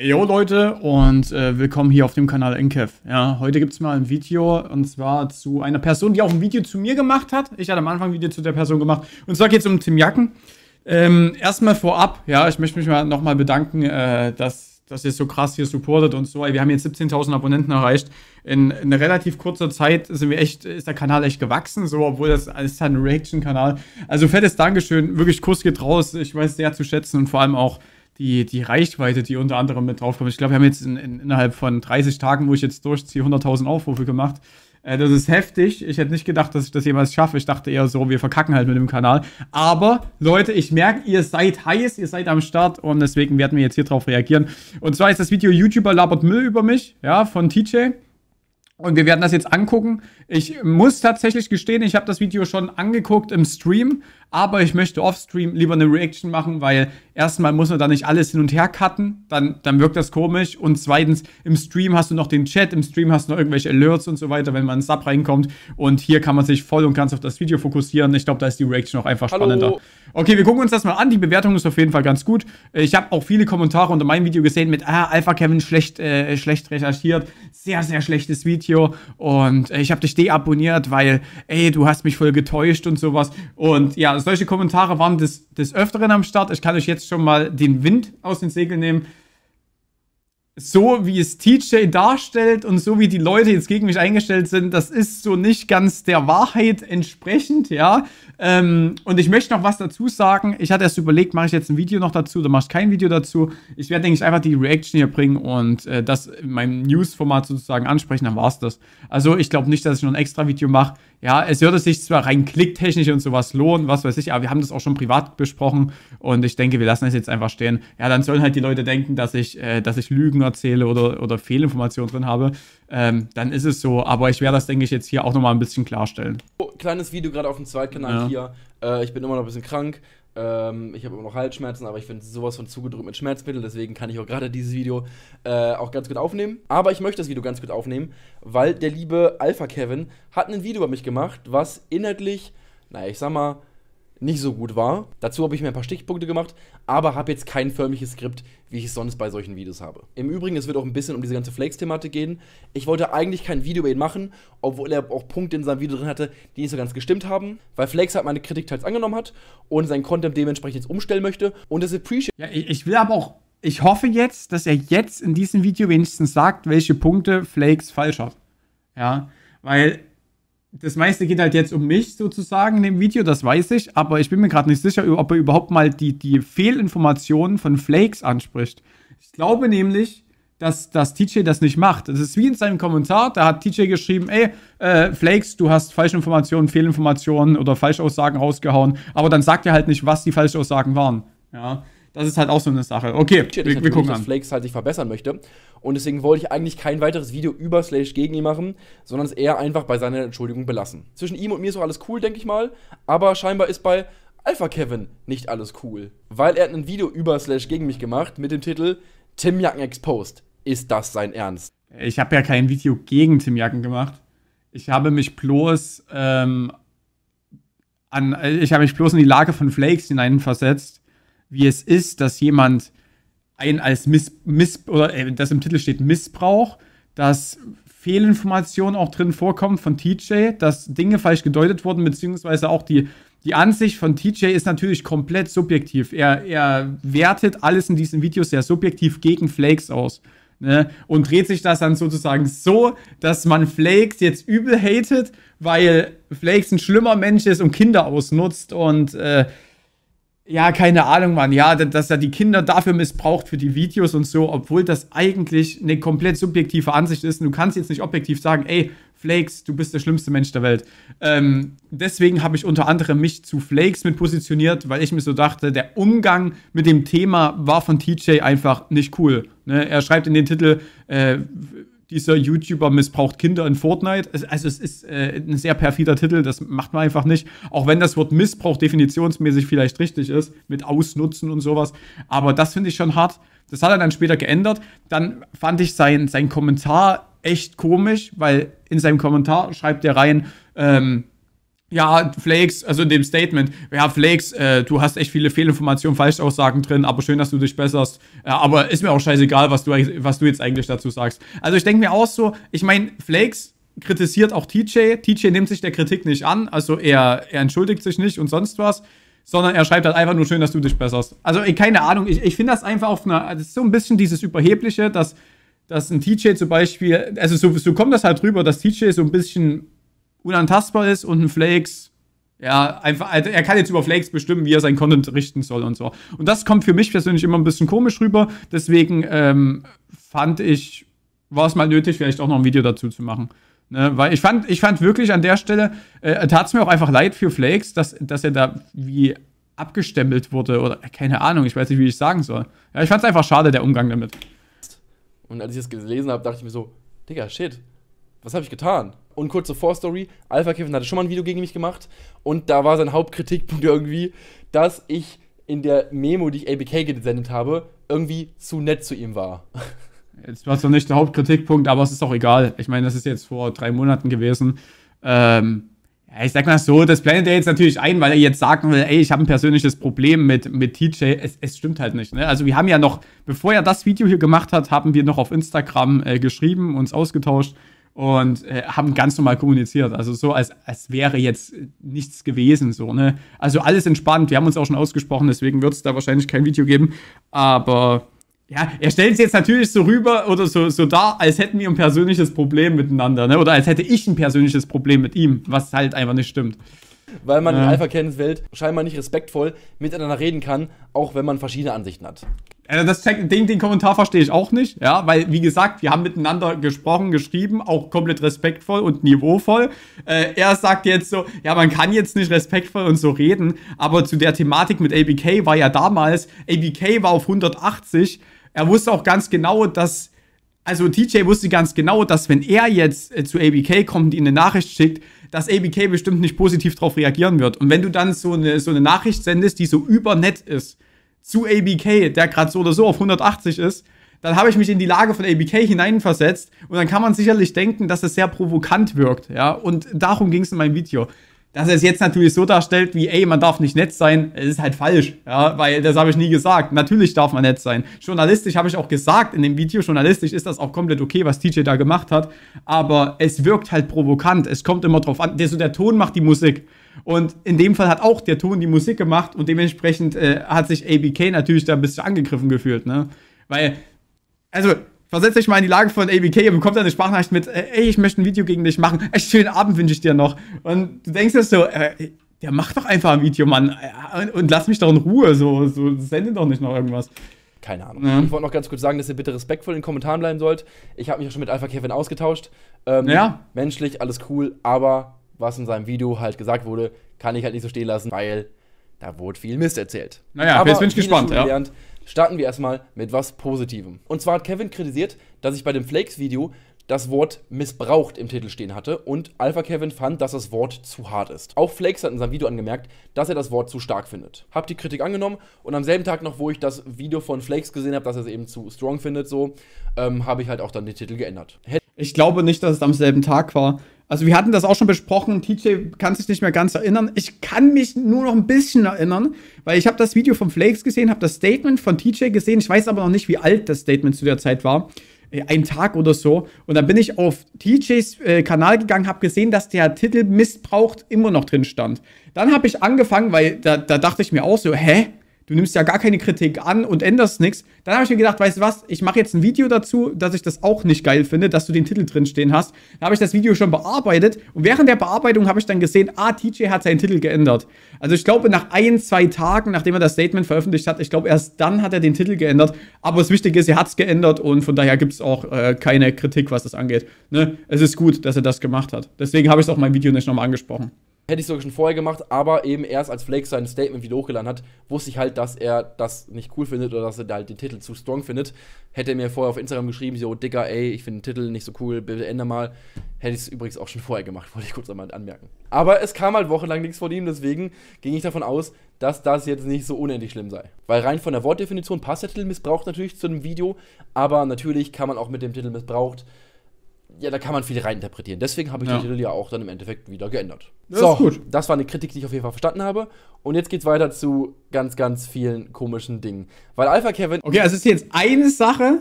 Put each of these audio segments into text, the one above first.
Jo Leute und äh, willkommen hier auf dem Kanal Enkev. Ja, heute gibt es mal ein Video und zwar zu einer Person, die auch ein Video zu mir gemacht hat. Ich hatte am Anfang ein Video zu der Person gemacht und zwar geht es um Tim Jacken. Ähm, erstmal vorab, ja, ich möchte mich mal nochmal bedanken, äh, dass, dass ihr so krass hier supportet und so. Wir haben jetzt 17.000 Abonnenten erreicht. In, in relativ kurzer Zeit sind wir echt, ist der Kanal echt gewachsen, so, obwohl das, das ist ein Reaction-Kanal. Also fettes Dankeschön, wirklich Kuss geht raus. Ich weiß sehr zu schätzen und vor allem auch die, die Reichweite, die unter anderem mit draufkommt. Ich glaube, wir haben jetzt in, in, innerhalb von 30 Tagen, wo ich jetzt durchziehe, 100.000 Aufrufe gemacht. Äh, das ist heftig. Ich hätte nicht gedacht, dass ich das jemals schaffe. Ich dachte eher so, wir verkacken halt mit dem Kanal. Aber Leute, ich merke, ihr seid heiß, ihr seid am Start und deswegen werden wir jetzt hier drauf reagieren. Und zwar ist das Video YouTuber labert Müll über mich, ja, von TJ. Und wir werden das jetzt angucken. Ich muss tatsächlich gestehen, ich habe das Video schon angeguckt im Stream, aber ich möchte off-Stream lieber eine Reaction machen, weil erstmal muss man da nicht alles hin und her cutten, dann, dann wirkt das komisch. Und zweitens, im Stream hast du noch den Chat, im Stream hast du noch irgendwelche Alerts und so weiter, wenn man ins Sub reinkommt. Und hier kann man sich voll und ganz auf das Video fokussieren. Ich glaube, da ist die Reaction auch einfach Hallo. spannender. Okay, wir gucken uns das mal an. Die Bewertung ist auf jeden Fall ganz gut. Ich habe auch viele Kommentare unter meinem Video gesehen mit, ah, Alpha Kevin schlecht, äh, schlecht recherchiert, sehr, sehr schlechtes Video und äh, ich habe dich deabonniert, weil, ey, du hast mich voll getäuscht und sowas. Und ja, solche Kommentare waren des, des Öfteren am Start. Ich kann euch jetzt schon mal den Wind aus den Segeln nehmen so wie es TJ darstellt und so wie die Leute jetzt gegen mich eingestellt sind, das ist so nicht ganz der Wahrheit entsprechend, ja. Ähm, und ich möchte noch was dazu sagen. Ich hatte erst überlegt, mache ich jetzt ein Video noch dazu oder mache ich kein Video dazu. Ich werde, denke ich, einfach die Reaction hier bringen und äh, das in meinem News-Format sozusagen ansprechen, dann war es das. Also ich glaube nicht, dass ich noch ein extra Video mache. Ja, es würde sich zwar rein klicktechnisch und sowas lohnen, was weiß ich, aber wir haben das auch schon privat besprochen und ich denke, wir lassen es jetzt einfach stehen. Ja, dann sollen halt die Leute denken, dass ich, äh, dass ich lügen Lügen erzähle oder, oder Fehlinformationen drin habe, ähm, dann ist es so. Aber ich werde das, denke ich, jetzt hier auch nochmal ein bisschen klarstellen. Oh, kleines Video gerade auf dem Zweitkanal ja. hier. Äh, ich bin immer noch ein bisschen krank. Ähm, ich habe immer noch Halsschmerzen, aber ich finde sowas von zugedrückt mit Schmerzmitteln, deswegen kann ich auch gerade dieses Video äh, auch ganz gut aufnehmen. Aber ich möchte das Video ganz gut aufnehmen, weil der liebe Alpha Kevin hat ein Video über mich gemacht, was inhaltlich, naja, ich sag mal, nicht so gut war. Dazu habe ich mir ein paar Stichpunkte gemacht, aber habe jetzt kein förmliches Skript, wie ich es sonst bei solchen Videos habe. Im Übrigen, es wird auch ein bisschen um diese ganze Flakes-Thematik gehen. Ich wollte eigentlich kein Video über ihn machen, obwohl er auch Punkte in seinem Video drin hatte, die nicht so ganz gestimmt haben, weil Flakes halt meine Kritik teils angenommen hat und sein Content dementsprechend jetzt umstellen möchte und das Appreciate. Ja, ich, ich will aber auch, ich hoffe jetzt, dass er jetzt in diesem Video wenigstens sagt, welche Punkte Flakes falsch hat. Ja, weil das meiste geht halt jetzt um mich sozusagen in dem Video, das weiß ich, aber ich bin mir gerade nicht sicher, ob er überhaupt mal die, die Fehlinformationen von Flakes anspricht. Ich glaube nämlich, dass, dass TJ das nicht macht. Das ist wie in seinem Kommentar, da hat TJ geschrieben, ey, äh, Flakes, du hast Falschinformationen, Fehlinformationen oder Falschaussagen rausgehauen, aber dann sagt er halt nicht, was die Falschaussagen waren. Ja, das ist halt auch so eine Sache. Okay, wir, wir gucken an. dass Flakes halt sich verbessern möchte. Und deswegen wollte ich eigentlich kein weiteres Video über Slash gegen ihn machen, sondern es eher einfach bei seiner Entschuldigung belassen. Zwischen ihm und mir ist auch alles cool, denke ich mal. Aber scheinbar ist bei Alpha Kevin nicht alles cool. Weil er hat ein Video über Slash gegen mich gemacht mit dem Titel Tim Jacken Exposed. Ist das sein Ernst? Ich habe ja kein Video gegen Tim Jacken gemacht. Ich habe mich bloß ähm, an, ich habe mich bloß in die Lage von Flakes hineinversetzt wie es ist, dass jemand ein als Miss, Miss oder äh, das im Titel steht Missbrauch, dass Fehlinformationen auch drin vorkommen von TJ, dass Dinge falsch gedeutet wurden, beziehungsweise auch die, die Ansicht von TJ ist natürlich komplett subjektiv. Er, er wertet alles in diesem Video sehr subjektiv gegen Flakes aus. Ne? Und dreht sich das dann sozusagen so, dass man Flakes jetzt übel hatet, weil Flakes ein schlimmer Mensch ist und Kinder ausnutzt und äh, ja, keine Ahnung, Mann. Ja, dass er die Kinder dafür missbraucht für die Videos und so, obwohl das eigentlich eine komplett subjektive Ansicht ist. Und du kannst jetzt nicht objektiv sagen, ey, Flakes, du bist der schlimmste Mensch der Welt. Ähm, deswegen habe ich unter anderem mich zu Flakes mit positioniert, weil ich mir so dachte, der Umgang mit dem Thema war von TJ einfach nicht cool. Ne? Er schreibt in den Titel, äh, dieser YouTuber missbraucht Kinder in Fortnite. Also es ist äh, ein sehr perfider Titel, das macht man einfach nicht. Auch wenn das Wort Missbrauch definitionsmäßig vielleicht richtig ist, mit Ausnutzen und sowas. Aber das finde ich schon hart. Das hat er dann später geändert. Dann fand ich sein, sein Kommentar echt komisch, weil in seinem Kommentar schreibt er rein, ähm, ja, Flakes, also in dem Statement, ja, Flakes, äh, du hast echt viele Fehlinformationen, Falschaussagen drin, aber schön, dass du dich besserst. Ja, äh, aber ist mir auch scheißegal, was du, was du jetzt eigentlich dazu sagst. Also ich denke mir auch so, ich meine, Flakes kritisiert auch TJ. TJ nimmt sich der Kritik nicht an, also er, er entschuldigt sich nicht und sonst was, sondern er schreibt halt einfach nur schön, dass du dich besserst. Also, ey, keine Ahnung, ich, ich finde das einfach auf einer, das also ist so ein bisschen dieses Überhebliche, dass, dass ein TJ zum Beispiel, also so, so kommt das halt rüber, dass TJ so ein bisschen unantastbar ist und ein Flakes, ja, einfach, also er kann jetzt über Flakes bestimmen, wie er sein Content richten soll und so. Und das kommt für mich persönlich immer ein bisschen komisch rüber. Deswegen ähm, fand ich, war es mal nötig, vielleicht auch noch ein Video dazu zu machen. Ne, weil ich fand, ich fand wirklich an der Stelle, äh, tat es mir auch einfach leid für Flakes, dass, dass er da wie abgestempelt wurde oder äh, keine Ahnung, ich weiß nicht, wie ich sagen soll. Ja, ich fand es einfach schade, der Umgang damit. Und als ich das gelesen habe, dachte ich mir so, Digga, shit, was habe ich getan? Und kurze Vorstory, Alpha Kevin hatte schon mal ein Video gegen mich gemacht und da war sein Hauptkritikpunkt irgendwie, dass ich in der Memo, die ich ABK gesendet habe, irgendwie zu nett zu ihm war. Jetzt war es noch nicht der Hauptkritikpunkt, aber es ist auch egal. Ich meine, das ist jetzt vor drei Monaten gewesen. Ähm, ich sag mal so, das blendet er jetzt natürlich ein, weil er jetzt sagen will, ey, ich habe ein persönliches Problem mit, mit TJ. Es, es stimmt halt nicht. Ne? Also wir haben ja noch, bevor er das Video hier gemacht hat, haben wir noch auf Instagram äh, geschrieben, uns ausgetauscht und äh, haben ganz normal kommuniziert. Also so, als, als wäre jetzt nichts gewesen. So, ne? Also alles entspannt. Wir haben uns auch schon ausgesprochen, deswegen wird es da wahrscheinlich kein Video geben. Aber ja, er stellt es jetzt natürlich so rüber oder so, so dar, als hätten wir ein persönliches Problem miteinander. Ne? Oder als hätte ich ein persönliches Problem mit ihm, was halt einfach nicht stimmt weil man ja. in Alpha Cannons Welt scheinbar nicht respektvoll miteinander reden kann, auch wenn man verschiedene Ansichten hat. Also das Check, den, den Kommentar verstehe ich auch nicht, ja, weil wie gesagt, wir haben miteinander gesprochen, geschrieben, auch komplett respektvoll und niveauvoll. Äh, er sagt jetzt so, ja, man kann jetzt nicht respektvoll und so reden, aber zu der Thematik mit ABK war ja damals, ABK war auf 180. Er wusste auch ganz genau, dass also TJ wusste ganz genau, dass wenn er jetzt äh, zu ABK kommt und ihm eine Nachricht schickt, dass ABK bestimmt nicht positiv darauf reagieren wird. Und wenn du dann so eine, so eine Nachricht sendest, die so übernett ist, zu ABK, der gerade so oder so auf 180 ist, dann habe ich mich in die Lage von ABK hineinversetzt und dann kann man sicherlich denken, dass es sehr provokant wirkt, ja. Und darum ging es in meinem Video dass er es jetzt natürlich so darstellt, wie, ey, man darf nicht nett sein, ist halt falsch, ja, weil das habe ich nie gesagt. Natürlich darf man nett sein. Journalistisch habe ich auch gesagt in dem Video, journalistisch ist das auch komplett okay, was TJ da gemacht hat, aber es wirkt halt provokant. Es kommt immer drauf an, der, so der Ton macht die Musik. Und in dem Fall hat auch der Ton die Musik gemacht und dementsprechend äh, hat sich ABK natürlich da ein bisschen angegriffen gefühlt, ne? Weil, also, Versetzt euch mal in die Lage von ABK, ihr bekommt dann eine Sprachnachricht mit, äh, ey, ich möchte ein Video gegen dich machen, echt schönen Abend wünsche ich dir noch. Und du denkst dir so, äh, der macht doch einfach ein Video, Mann, äh, und, und, lass mich doch in Ruhe, so, so sende doch nicht noch irgendwas. Keine Ahnung. Ja. Ich wollte noch ganz kurz sagen, dass ihr bitte respektvoll in den Kommentaren bleiben sollt. Ich habe mich auch schon mit Alpha Kevin ausgetauscht. Ähm, ja. Menschlich, alles cool, aber was in seinem Video halt gesagt wurde, kann ich halt nicht so stehen lassen, weil da wurde viel Mist erzählt. Naja, aber jetzt bin ich gespannt, ja. Gelernt, Starten wir erstmal mit was Positivem. Und zwar hat Kevin kritisiert, dass ich bei dem Flakes-Video das Wort missbraucht im Titel stehen hatte und Alpha Kevin fand, dass das Wort zu hart ist. Auch Flakes hat in seinem Video angemerkt, dass er das Wort zu stark findet. Hab die Kritik angenommen und am selben Tag noch, wo ich das Video von Flakes gesehen habe, dass er es eben zu strong findet, so, ähm, habe ich halt auch dann den Titel geändert. ich glaube nicht, dass es am selben Tag war. Also wir hatten das auch schon besprochen, TJ kann sich nicht mehr ganz erinnern. Ich kann mich nur noch ein bisschen erinnern, weil ich habe das Video von Flakes gesehen, habe das Statement von TJ gesehen. Ich weiß aber noch nicht, wie alt das Statement zu der Zeit war. Äh, einen Tag oder so. Und dann bin ich auf TJs äh, Kanal gegangen, habe gesehen, dass der Titel Missbraucht immer noch drin stand. Dann habe ich angefangen, weil da, da dachte ich mir auch so, hä? du nimmst ja gar keine Kritik an und änderst nichts. Dann habe ich mir gedacht, weißt du was, ich mache jetzt ein Video dazu, dass ich das auch nicht geil finde, dass du den Titel drin stehen hast. Dann habe ich das Video schon bearbeitet und während der Bearbeitung habe ich dann gesehen, ah, TJ hat seinen Titel geändert. Also ich glaube, nach ein, zwei Tagen, nachdem er das Statement veröffentlicht hat, ich glaube, erst dann hat er den Titel geändert. Aber das Wichtige ist, er hat es geändert und von daher gibt es auch äh, keine Kritik, was das angeht. Ne? Es ist gut, dass er das gemacht hat. Deswegen habe ich es auch mein Video nicht nochmal angesprochen. Hätte ich sogar schon vorher gemacht, aber eben erst als Flake sein Statement wieder hochgeladen hat, wusste ich halt, dass er das nicht cool findet oder dass er halt den Titel zu strong findet. Hätte er mir vorher auf Instagram geschrieben, so, Dicker, ey, ich finde den Titel nicht so cool, bitte änder mal. Hätte ich es übrigens auch schon vorher gemacht, wollte ich kurz einmal anmerken. Aber es kam halt wochenlang nichts von ihm, deswegen ging ich davon aus, dass das jetzt nicht so unendlich schlimm sei. Weil rein von der Wortdefinition passt der Titel missbraucht natürlich zu dem Video, aber natürlich kann man auch mit dem Titel missbraucht ja, da kann man viel reininterpretieren. Deswegen habe ich ja. den Titel ja auch dann im Endeffekt wieder geändert. Das so, gut. das war eine Kritik, die ich auf jeden Fall verstanden habe. Und jetzt geht's weiter zu ganz, ganz vielen komischen Dingen. Weil Alpha Kevin. Okay, also es ist jetzt eine Sache.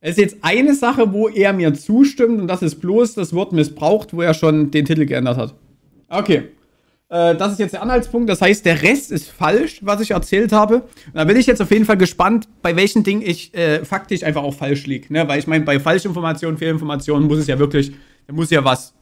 Es ist jetzt eine Sache, wo er mir zustimmt, und das ist bloß das Wort missbraucht, wo er schon den Titel geändert hat. Okay. Äh, das ist jetzt der Anhaltspunkt. Das heißt, der Rest ist falsch, was ich erzählt habe. Und da bin ich jetzt auf jeden Fall gespannt, bei welchen Dingen ich äh, faktisch einfach auch falsch liege. Ne? Weil ich meine, bei Falschinformationen, Fehlinformationen muss es ja wirklich, da muss ja was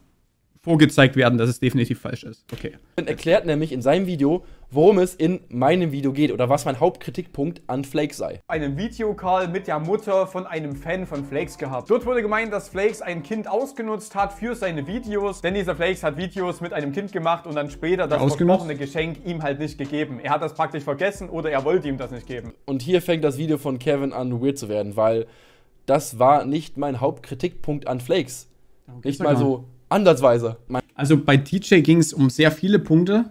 vorgezeigt werden, dass es definitiv falsch ist. Okay. Und erklärt nämlich in seinem Video, worum es in meinem Video geht oder was mein Hauptkritikpunkt an Flakes sei. Einen Videocall mit der Mutter von einem Fan von Flakes gehabt. Dort wurde gemeint, dass Flakes ein Kind ausgenutzt hat für seine Videos, denn dieser Flakes hat Videos mit einem Kind gemacht und dann später das versprochene Geschenk ihm halt nicht gegeben. Er hat das praktisch vergessen oder er wollte ihm das nicht geben. Und hier fängt das Video von Kevin an, weird zu werden, weil das war nicht mein Hauptkritikpunkt an Flakes. Okay, nicht mal so ansatzweise. Also bei TJ ging es um sehr viele Punkte.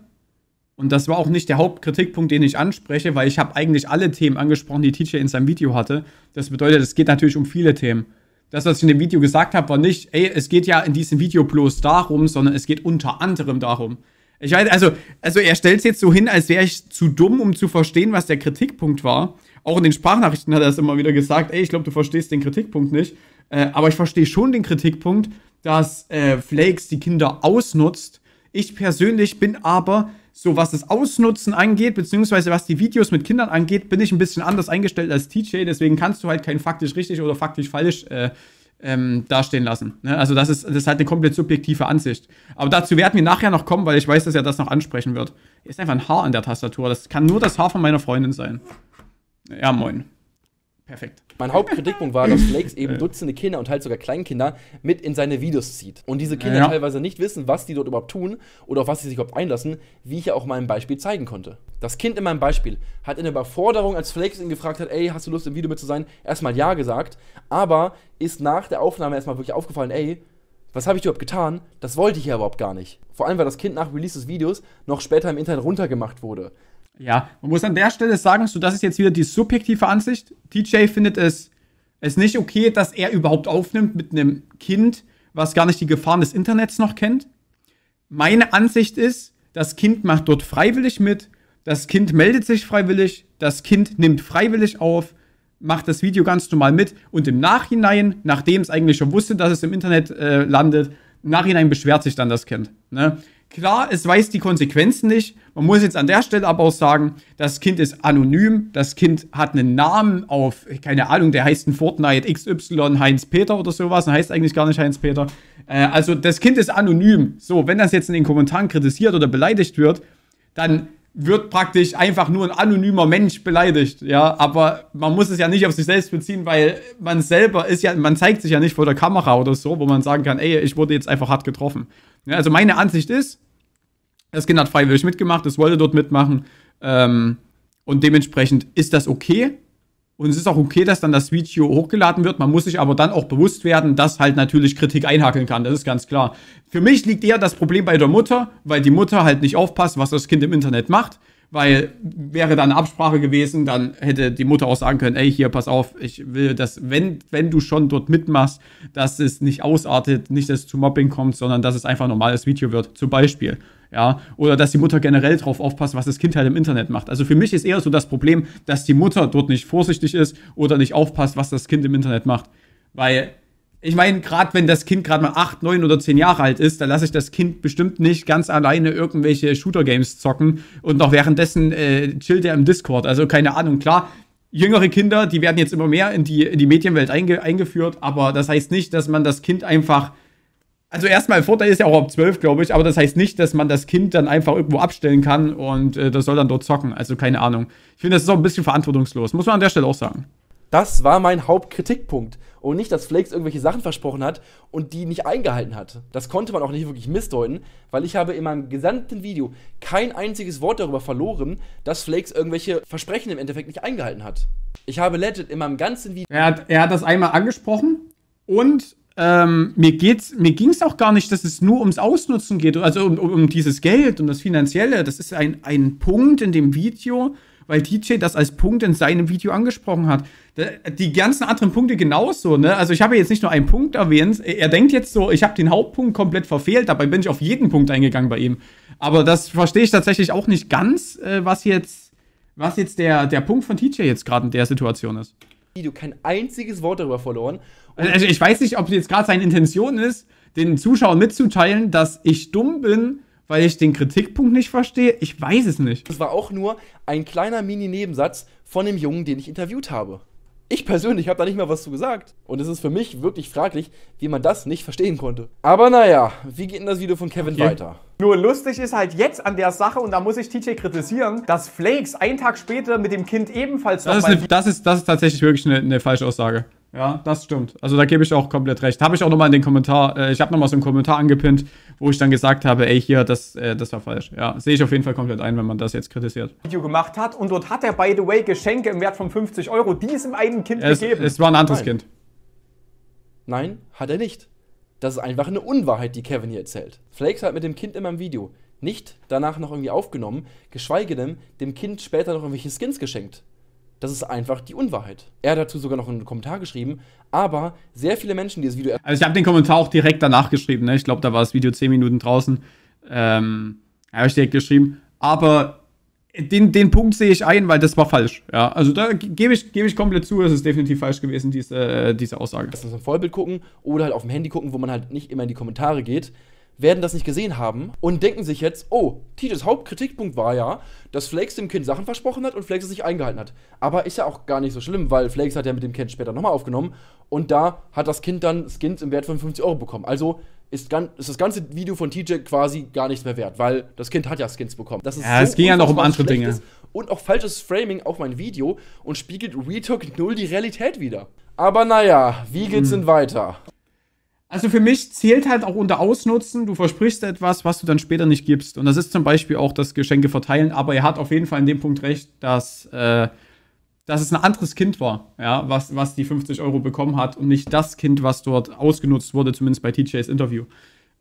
Und das war auch nicht der Hauptkritikpunkt, den ich anspreche, weil ich habe eigentlich alle Themen angesprochen, die TJ in seinem Video hatte. Das bedeutet, es geht natürlich um viele Themen. Das, was ich in dem Video gesagt habe, war nicht, ey, es geht ja in diesem Video bloß darum, sondern es geht unter anderem darum. Ich weiß, also, also er stellt es jetzt so hin, als wäre ich zu dumm, um zu verstehen, was der Kritikpunkt war. Auch in den Sprachnachrichten hat er es immer wieder gesagt, ey, ich glaube, du verstehst den Kritikpunkt nicht. Äh, aber ich verstehe schon den Kritikpunkt, dass äh, Flakes die Kinder ausnutzt. Ich persönlich bin aber, so was das Ausnutzen angeht, beziehungsweise was die Videos mit Kindern angeht, bin ich ein bisschen anders eingestellt als TJ. Deswegen kannst du halt kein faktisch richtig oder faktisch falsch äh, ähm, dastehen lassen. Ne? Also das ist, das ist halt eine komplett subjektive Ansicht. Aber dazu werden wir nachher noch kommen, weil ich weiß, dass er das noch ansprechen wird. Hier ist einfach ein Haar an der Tastatur. Das kann nur das Haar von meiner Freundin sein. Ja, moin. Perfekt. Mein Hauptkritikpunkt war, dass Flakes eben Dutzende Kinder und halt sogar Kleinkinder mit in seine Videos zieht. Und diese Kinder ja. teilweise nicht wissen, was die dort überhaupt tun oder auf was sie sich überhaupt einlassen, wie ich ja auch meinem Beispiel zeigen konnte. Das Kind in meinem Beispiel hat in der Überforderung, als Flakes ihn gefragt hat, ey, hast du Lust im Video mit zu sein, erstmal Ja gesagt, aber ist nach der Aufnahme erstmal wirklich aufgefallen, ey, was habe ich überhaupt getan? Das wollte ich ja überhaupt gar nicht. Vor allem, weil das Kind nach Release des Videos noch später im Internet runtergemacht wurde. Ja, man muss an der Stelle sagen, so das ist jetzt wieder die subjektive Ansicht. TJ findet es, es nicht okay, dass er überhaupt aufnimmt mit einem Kind, was gar nicht die Gefahren des Internets noch kennt. Meine Ansicht ist, das Kind macht dort freiwillig mit, das Kind meldet sich freiwillig, das Kind nimmt freiwillig auf, macht das Video ganz normal mit und im Nachhinein, nachdem es eigentlich schon wusste, dass es im Internet äh, landet, im Nachhinein beschwert sich dann das Kind. Ne? Klar, es weiß die Konsequenzen nicht. Man muss jetzt an der Stelle aber auch sagen, das Kind ist anonym, das Kind hat einen Namen auf, keine Ahnung, der heißt in Fortnite XY Heinz-Peter oder sowas Er heißt eigentlich gar nicht Heinz-Peter. Äh, also das Kind ist anonym. So, wenn das jetzt in den Kommentaren kritisiert oder beleidigt wird, dann wird praktisch einfach nur ein anonymer Mensch beleidigt, ja, aber man muss es ja nicht auf sich selbst beziehen, weil man selber ist ja, man zeigt sich ja nicht vor der Kamera oder so, wo man sagen kann, ey, ich wurde jetzt einfach hart getroffen. Ja, also meine Ansicht ist, das Kind hat freiwillig mitgemacht, es wollte dort mitmachen ähm, und dementsprechend ist das okay. Und es ist auch okay, dass dann das Video hochgeladen wird. Man muss sich aber dann auch bewusst werden, dass halt natürlich Kritik einhackeln kann. Das ist ganz klar. Für mich liegt eher das Problem bei der Mutter, weil die Mutter halt nicht aufpasst, was das Kind im Internet macht weil wäre da eine Absprache gewesen, dann hätte die Mutter auch sagen können, ey, hier, pass auf, ich will, dass, wenn, wenn du schon dort mitmachst, dass es nicht ausartet, nicht, dass es zu Mobbing kommt, sondern dass es einfach ein normales Video wird, zum Beispiel. Ja, oder dass die Mutter generell drauf aufpasst, was das Kind halt im Internet macht. Also für mich ist eher so das Problem, dass die Mutter dort nicht vorsichtig ist oder nicht aufpasst, was das Kind im Internet macht. Weil ich meine, gerade wenn das Kind gerade mal 8, 9 oder 10 Jahre alt ist, dann lasse ich das Kind bestimmt nicht ganz alleine irgendwelche Shooter-Games zocken und noch währenddessen äh, chillt er im Discord. Also keine Ahnung, klar, jüngere Kinder, die werden jetzt immer mehr in die, in die Medienwelt einge eingeführt, aber das heißt nicht, dass man das Kind einfach. Also erstmal, Vorteil ist ja auch ab 12, glaube ich, aber das heißt nicht, dass man das Kind dann einfach irgendwo abstellen kann und äh, das soll dann dort zocken. Also keine Ahnung. Ich finde, das ist auch ein bisschen verantwortungslos, muss man an der Stelle auch sagen. Das war mein Hauptkritikpunkt. Und nicht, dass Flakes irgendwelche Sachen versprochen hat und die nicht eingehalten hat. Das konnte man auch nicht wirklich missdeuten, weil ich habe in meinem gesamten Video kein einziges Wort darüber verloren, dass Flakes irgendwelche Versprechen im Endeffekt nicht eingehalten hat. Ich habe legit in meinem ganzen Video. Er hat, er hat das einmal angesprochen und ähm, mir, mir ging es auch gar nicht, dass es nur ums Ausnutzen geht, also um, um, dieses Geld, um das Finanzielle. Das ist ein, ein Punkt in dem Video, weil DJ das als Punkt in seinem Video angesprochen hat. Die ganzen anderen Punkte genauso, ne? Also ich habe jetzt nicht nur einen Punkt erwähnt. Er denkt jetzt so, ich habe den Hauptpunkt komplett verfehlt, dabei bin ich auf jeden Punkt eingegangen bei ihm. Aber das verstehe ich tatsächlich auch nicht ganz, äh, was jetzt, was jetzt der, der Punkt von DJ jetzt gerade in der Situation ist. Video kein einziges Wort darüber verloren. Und also ich weiß nicht, ob jetzt gerade seine Intention ist, den Zuschauern mitzuteilen, dass ich dumm bin, weil ich den Kritikpunkt nicht verstehe? Ich weiß es nicht. Es war auch nur ein kleiner Mini-Nebensatz von dem Jungen, den ich interviewt habe. Ich persönlich habe da nicht mal was zu gesagt. Und es ist für mich wirklich fraglich, wie man das nicht verstehen konnte. Aber naja, wie geht denn das Video von Kevin okay. weiter? Nur lustig ist halt jetzt an der Sache, und da muss ich TJ kritisieren, dass Flakes einen Tag später mit dem Kind ebenfalls das ist, eine, das ist, das ist tatsächlich wirklich eine, eine falsche Aussage. Ja, das stimmt. Also da gebe ich auch komplett recht. Habe ich auch nochmal in den Kommentar, äh, ich habe nochmal so einen Kommentar angepinnt, wo ich dann gesagt habe, ey, hier, das, äh, das war falsch. Ja, sehe ich auf jeden Fall komplett ein, wenn man das jetzt kritisiert. Video gemacht hat und dort hat er, by the way, Geschenke im Wert von 50 Euro diesem einen Kind es, gegeben. Es war ein anderes Nein. Kind. Nein, hat er nicht. Das ist einfach eine Unwahrheit, die Kevin hier erzählt. Flakes hat mit dem Kind immer im Video nicht danach noch irgendwie aufgenommen, geschweige denn dem Kind später noch irgendwelche Skins geschenkt. Das ist einfach die Unwahrheit. Er hat dazu sogar noch einen Kommentar geschrieben, aber sehr viele Menschen, die das Video. Also, ich habe den Kommentar auch direkt danach geschrieben, ne? Ich glaube, da war das Video 10 Minuten draußen. Ähm, habe ich direkt geschrieben. Aber den, den Punkt sehe ich ein, weil das war falsch. Ja, also da gebe ich, gebe ich komplett zu, das ist definitiv falsch gewesen, diese, äh, diese Aussage. Lass uns im Vollbild gucken oder halt auf dem Handy gucken, wo man halt nicht immer in die Kommentare geht werden das nicht gesehen haben und denken sich jetzt, oh, Titus Hauptkritikpunkt war ja, dass Flakes dem Kind Sachen versprochen hat und Flakes es nicht eingehalten hat. Aber ist ja auch gar nicht so schlimm, weil Flakes hat ja mit dem Kind später nochmal aufgenommen und da hat das Kind dann Skins im Wert von 50 Euro bekommen. Also ist, ganz, ist, das ganze Video von TJ quasi gar nichts mehr wert, weil das Kind hat ja Skins bekommen. Das ist ja, so es ging ja noch um andere Dinge. Und auch falsches Framing auf mein Video und spiegelt Retalk 0 die Realität wieder. Aber naja, wie geht's hm. denn weiter? Also für mich zählt halt auch unter Ausnutzen, du versprichst etwas, was du dann später nicht gibst. Und das ist zum Beispiel auch das Geschenke verteilen, aber er hat auf jeden Fall in dem Punkt recht, dass, äh, dass es ein anderes Kind war, ja, was, was die 50 Euro bekommen hat und nicht das Kind, was dort ausgenutzt wurde, zumindest bei TJs Interview.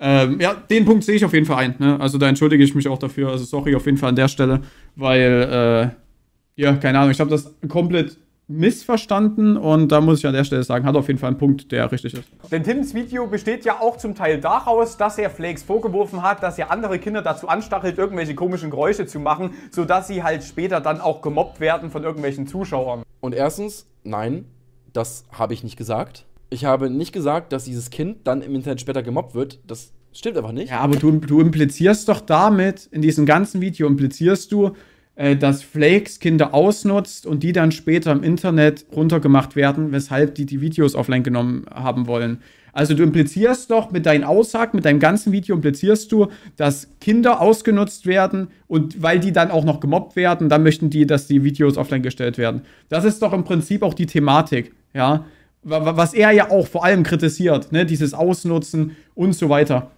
Ähm, ja, den Punkt sehe ich auf jeden Fall ein. Ne? Also da entschuldige ich mich auch dafür. Also sorry auf jeden Fall an der Stelle, weil, äh, ja, keine Ahnung, ich habe das komplett missverstanden und da muss ich an der Stelle sagen, hat auf jeden Fall einen Punkt, der richtig ist. Denn Tims Video besteht ja auch zum Teil daraus, dass er Flakes vorgeworfen hat, dass er andere Kinder dazu anstachelt, irgendwelche komischen Geräusche zu machen, sodass sie halt später dann auch gemobbt werden von irgendwelchen Zuschauern. Und erstens, nein, das habe ich nicht gesagt. Ich habe nicht gesagt, dass dieses Kind dann im Internet später gemobbt wird. Das stimmt einfach nicht. Ja, aber du, du implizierst doch damit, in diesem ganzen Video implizierst du, äh, dass Flakes Kinder ausnutzt und die dann später im Internet runtergemacht werden, weshalb die die Videos offline genommen haben wollen. Also du implizierst doch mit deinen Aussagen, mit deinem ganzen Video implizierst du, dass Kinder ausgenutzt werden und weil die dann auch noch gemobbt werden, dann möchten die, dass die Videos offline gestellt werden. Das ist doch im Prinzip auch die Thematik, ja. Was er ja auch vor allem kritisiert, ne? dieses Ausnutzen und so weiter.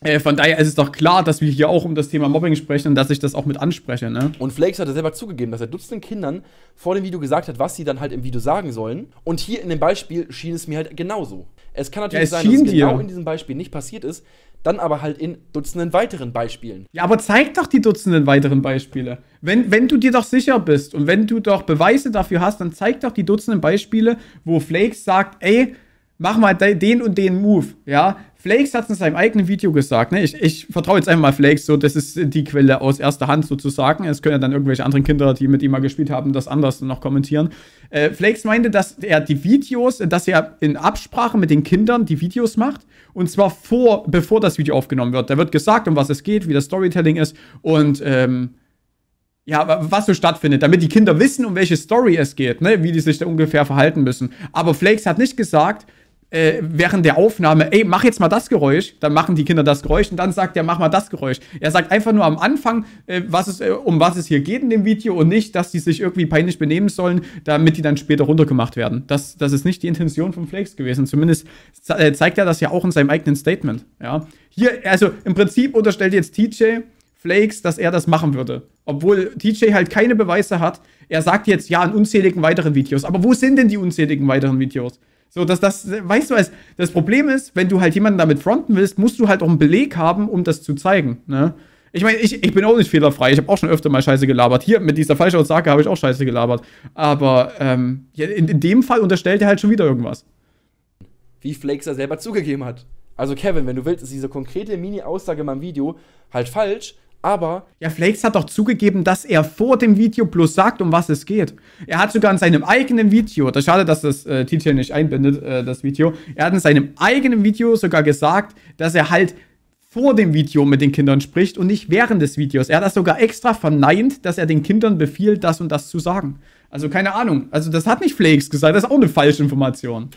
Äh, von daher ist es doch klar, dass wir hier auch um das Thema Mobbing sprechen und dass ich das auch mit anspreche. Ne? Und Flakes hatte selber zugegeben, dass er Dutzenden Kindern vor dem Video gesagt hat, was sie dann halt im Video sagen sollen. Und hier in dem Beispiel schien es mir halt genauso. Es kann natürlich ja, es sein, dass es genau in diesem Beispiel nicht passiert ist, dann aber halt in Dutzenden weiteren Beispielen. Ja, aber zeig doch die Dutzenden weiteren Beispiele. Wenn, wenn du dir doch sicher bist und wenn du doch Beweise dafür hast, dann zeig doch die Dutzenden Beispiele, wo Flakes sagt, ey, mach mal den und den Move, ja. Flakes hat es in seinem eigenen Video gesagt, ne? Ich, ich vertraue jetzt einfach mal Flakes, so das ist die Quelle aus erster Hand sozusagen. Es können ja dann irgendwelche anderen Kinder, die mit ihm mal gespielt haben, das anders noch kommentieren. Äh, Flakes meinte, dass er die Videos, dass er in Absprache mit den Kindern die Videos macht. Und zwar vor, bevor das Video aufgenommen wird. Da wird gesagt, um was es geht, wie das Storytelling ist und ähm, ja, was so stattfindet, damit die Kinder wissen, um welche Story es geht, ne? wie die sich da ungefähr verhalten müssen. Aber Flakes hat nicht gesagt, äh, während der Aufnahme, ey, mach jetzt mal das Geräusch, dann machen die Kinder das Geräusch und dann sagt er, mach mal das Geräusch. Er sagt einfach nur am Anfang, äh, was es, äh, um was es hier geht in dem Video und nicht, dass die sich irgendwie peinlich benehmen sollen, damit die dann später runtergemacht werden. Das, das ist nicht die Intention von Flakes gewesen. Zumindest ze äh, zeigt er das ja auch in seinem eigenen Statement. Ja? Hier, also im Prinzip unterstellt jetzt TJ Flakes, dass er das machen würde. Obwohl TJ halt keine Beweise hat. Er sagt jetzt ja in unzähligen weiteren Videos. Aber wo sind denn die unzähligen weiteren Videos? So, dass das, weißt du, als, das Problem ist, wenn du halt jemanden damit fronten willst, musst du halt auch einen Beleg haben, um das zu zeigen, ne? Ich meine, ich, ich bin auch nicht fehlerfrei. Ich habe auch schon öfter mal Scheiße gelabert. Hier, mit dieser Falschaussage habe ich auch Scheiße gelabert. Aber ähm, in, in dem Fall unterstellt er halt schon wieder irgendwas. Wie Flakes er selber zugegeben hat. Also Kevin, wenn du willst, ist diese konkrete Mini-Aussage in meinem Video halt falsch, aber. Ja, Flakes hat doch zugegeben, dass er vor dem Video bloß sagt, um was es geht. Er hat sogar in seinem eigenen Video, das schade, dass das äh, TJ nicht einbindet, äh, das Video. Er hat in seinem eigenen Video sogar gesagt, dass er halt vor dem Video mit den Kindern spricht und nicht während des Videos. Er hat das sogar extra verneint, dass er den Kindern befiehlt, das und das zu sagen. Also keine Ahnung. Also das hat nicht Flakes gesagt, das ist auch eine falsche Information.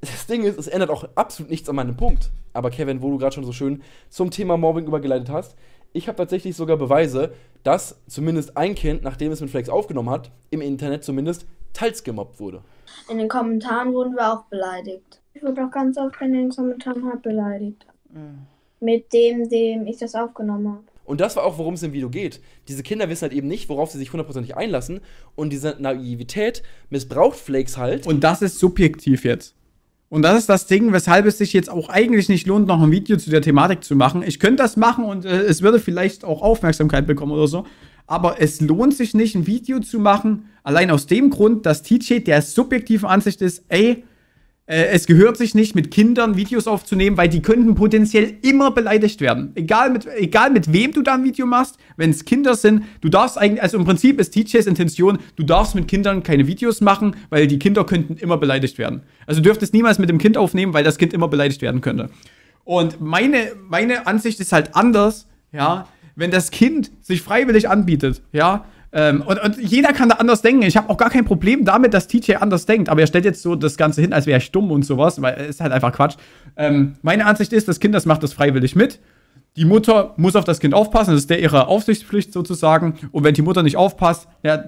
Das Ding ist, es ändert auch absolut nichts an meinem Punkt. Aber Kevin, wo du gerade schon so schön zum Thema Mobbing übergeleitet hast, ich habe tatsächlich sogar Beweise, dass zumindest ein Kind, nachdem es mit Flex aufgenommen hat, im Internet zumindest teils gemobbt wurde. In den Kommentaren wurden wir auch beleidigt. Ich wurde auch ganz oft in den Kommentaren halt beleidigt. Mhm. Mit dem, dem ich das aufgenommen habe. Und das war auch, worum es im Video geht. Diese Kinder wissen halt eben nicht, worauf sie sich hundertprozentig einlassen. Und diese Naivität missbraucht Flakes halt. Und das ist subjektiv jetzt. Und das ist das Ding, weshalb es sich jetzt auch eigentlich nicht lohnt, noch ein Video zu der Thematik zu machen. Ich könnte das machen und äh, es würde vielleicht auch Aufmerksamkeit bekommen oder so. Aber es lohnt sich nicht, ein Video zu machen, allein aus dem Grund, dass TJ der subjektiven Ansicht ist, ey, äh, es gehört sich nicht, mit Kindern Videos aufzunehmen, weil die könnten potenziell immer beleidigt werden. Egal mit, egal mit wem du da ein Video machst, wenn es Kinder sind, du darfst eigentlich, also im Prinzip ist TJs Intention, du darfst mit Kindern keine Videos machen, weil die Kinder könnten immer beleidigt werden. Also du dürftest niemals mit dem Kind aufnehmen, weil das Kind immer beleidigt werden könnte. Und meine, meine Ansicht ist halt anders, ja, wenn das Kind sich freiwillig anbietet, ja, ähm, und, und, jeder kann da anders denken. Ich habe auch gar kein Problem damit, dass TJ anders denkt. Aber er stellt jetzt so das Ganze hin, als wäre ich dumm und sowas, weil es ist halt einfach Quatsch. Ähm, meine Ansicht ist, das Kind, das macht das freiwillig mit. Die Mutter muss auf das Kind aufpassen, das ist der ihre Aufsichtspflicht sozusagen. Und wenn die Mutter nicht aufpasst, ja,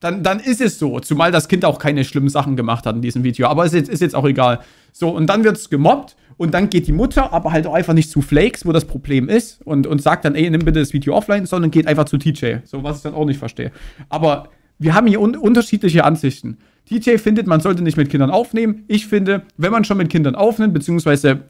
dann, dann ist es so. Zumal das Kind auch keine schlimmen Sachen gemacht hat in diesem Video. Aber es ist, ist jetzt auch egal. So, und dann wird es gemobbt und dann geht die Mutter aber halt auch einfach nicht zu Flakes, wo das Problem ist und, und sagt dann, ey, nimm bitte das Video offline, sondern geht einfach zu TJ. So, was ich dann auch nicht verstehe. Aber wir haben hier un unterschiedliche Ansichten. TJ findet, man sollte nicht mit Kindern aufnehmen. Ich finde, wenn man schon mit Kindern aufnimmt, beziehungsweise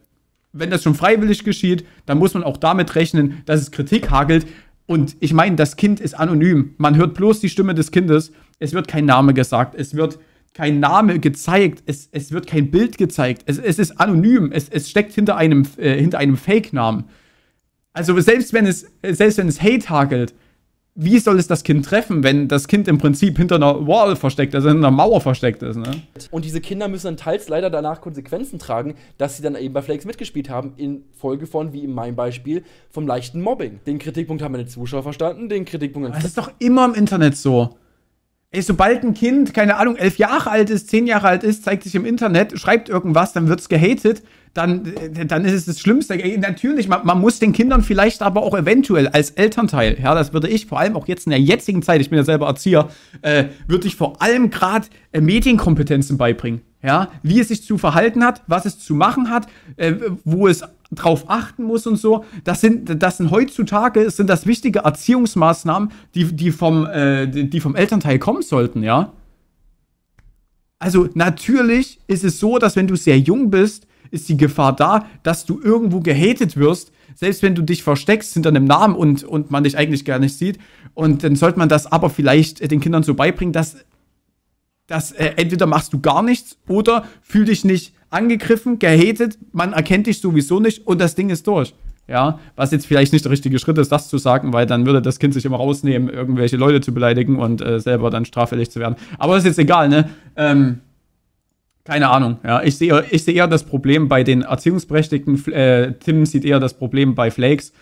wenn das schon freiwillig geschieht, dann muss man auch damit rechnen, dass es Kritik hagelt. Und ich meine, das Kind ist anonym. Man hört bloß die Stimme des Kindes. Es wird kein Name gesagt. Es wird kein Name gezeigt, es, es wird kein Bild gezeigt, es, es ist anonym, es, es steckt hinter einem, äh, einem Fake-Namen. Also selbst wenn es, selbst wenn es Hate hakelt, wie soll es das Kind treffen, wenn das Kind im Prinzip hinter einer Wall versteckt, also hinter einer Mauer versteckt ist, ne? Und diese Kinder müssen dann teils leider danach Konsequenzen tragen, dass sie dann eben bei Flakes mitgespielt haben, in Folge von, wie in meinem Beispiel, vom leichten Mobbing. Den Kritikpunkt haben meine Zuschauer verstanden, den Kritikpunkt... das ist doch immer im Internet so. Ey, sobald ein Kind, keine Ahnung, elf Jahre alt ist, zehn Jahre alt ist, zeigt sich im Internet, schreibt irgendwas, dann wird es gehatet, dann, äh, dann ist es das Schlimmste. Ey, natürlich, man, man, muss den Kindern vielleicht aber auch eventuell als Elternteil, ja, das würde ich vor allem auch jetzt in der jetzigen Zeit, ich bin ja selber Erzieher, äh, würde ich vor allem gerade äh, Medienkompetenzen beibringen. Ja, wie es sich zu verhalten hat, was es zu machen hat, äh, wo es drauf achten muss und so. Das sind, das sind heutzutage sind das wichtige Erziehungsmaßnahmen, die, die, vom, äh, die vom Elternteil kommen sollten, ja. Also natürlich ist es so, dass wenn du sehr jung bist, ist die Gefahr da, dass du irgendwo gehatet wirst, selbst wenn du dich versteckst hinter einem Namen und, und man dich eigentlich gar nicht sieht. Und dann sollte man das aber vielleicht äh, den Kindern so beibringen, dass, dass äh, entweder machst du gar nichts oder fühl dich nicht angegriffen, gehatet, man erkennt dich sowieso nicht und das Ding ist durch. Ja, was jetzt vielleicht nicht der richtige Schritt ist, das zu sagen, weil dann würde das Kind sich immer rausnehmen, irgendwelche Leute zu beleidigen und äh, selber dann straffällig zu werden. Aber ist jetzt egal, ne? Ähm, keine Ahnung. Ja, ich sehe ich seh eher das Problem bei den Erziehungsberechtigten. Äh, Tim sieht eher das Problem bei Flakes.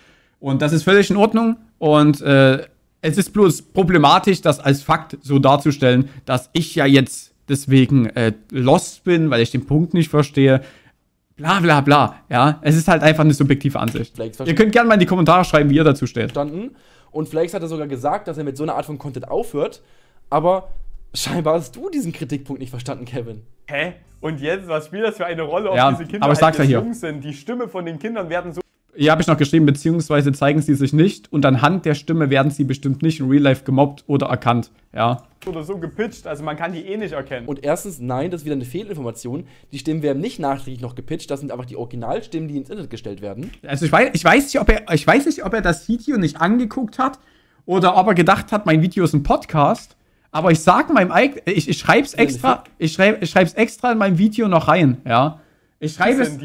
Und das ist völlig in Ordnung. Und äh, es ist bloß problematisch, das als Fakt so darzustellen, dass ich ja jetzt deswegen äh, lost bin, weil ich den Punkt nicht verstehe. Bla bla bla. Ja, es ist halt einfach eine subjektive Ansicht. ihr könnt gerne mal in die Kommentare schreiben, wie ihr dazu steht. Verstanden. Und Flakes hat er sogar gesagt, dass er mit so einer Art von Content aufhört, aber scheinbar hast du diesen Kritikpunkt nicht verstanden, Kevin. Hä? Und jetzt, was spielt das für eine Rolle, ob ja, diese Kinder aber ich sag's ja hier. sind? Die Stimme von den Kindern werden so. Hier habe ich noch geschrieben, beziehungsweise zeigen sie sich nicht und anhand der Stimme werden sie bestimmt nicht in Real Life gemobbt oder erkannt. Ja. Oder so gepitcht, also man kann die eh nicht erkennen. Und erstens, nein, das ist wieder eine Fehlinformation. Die Stimmen werden nicht nachträglich noch gepitcht, das sind einfach die Originalstimmen, die ins Internet gestellt werden. Also ich weiß, ich weiß, nicht, ob er, ich weiß nicht, ob er das Video nicht angeguckt hat oder ob er gedacht hat, mein Video ist ein Podcast. Aber ich sag meinem eigenen, ich, ich schreib's extra, ich, schreib, ich extra in meinem Video noch rein, ja. Ich schreibe, es,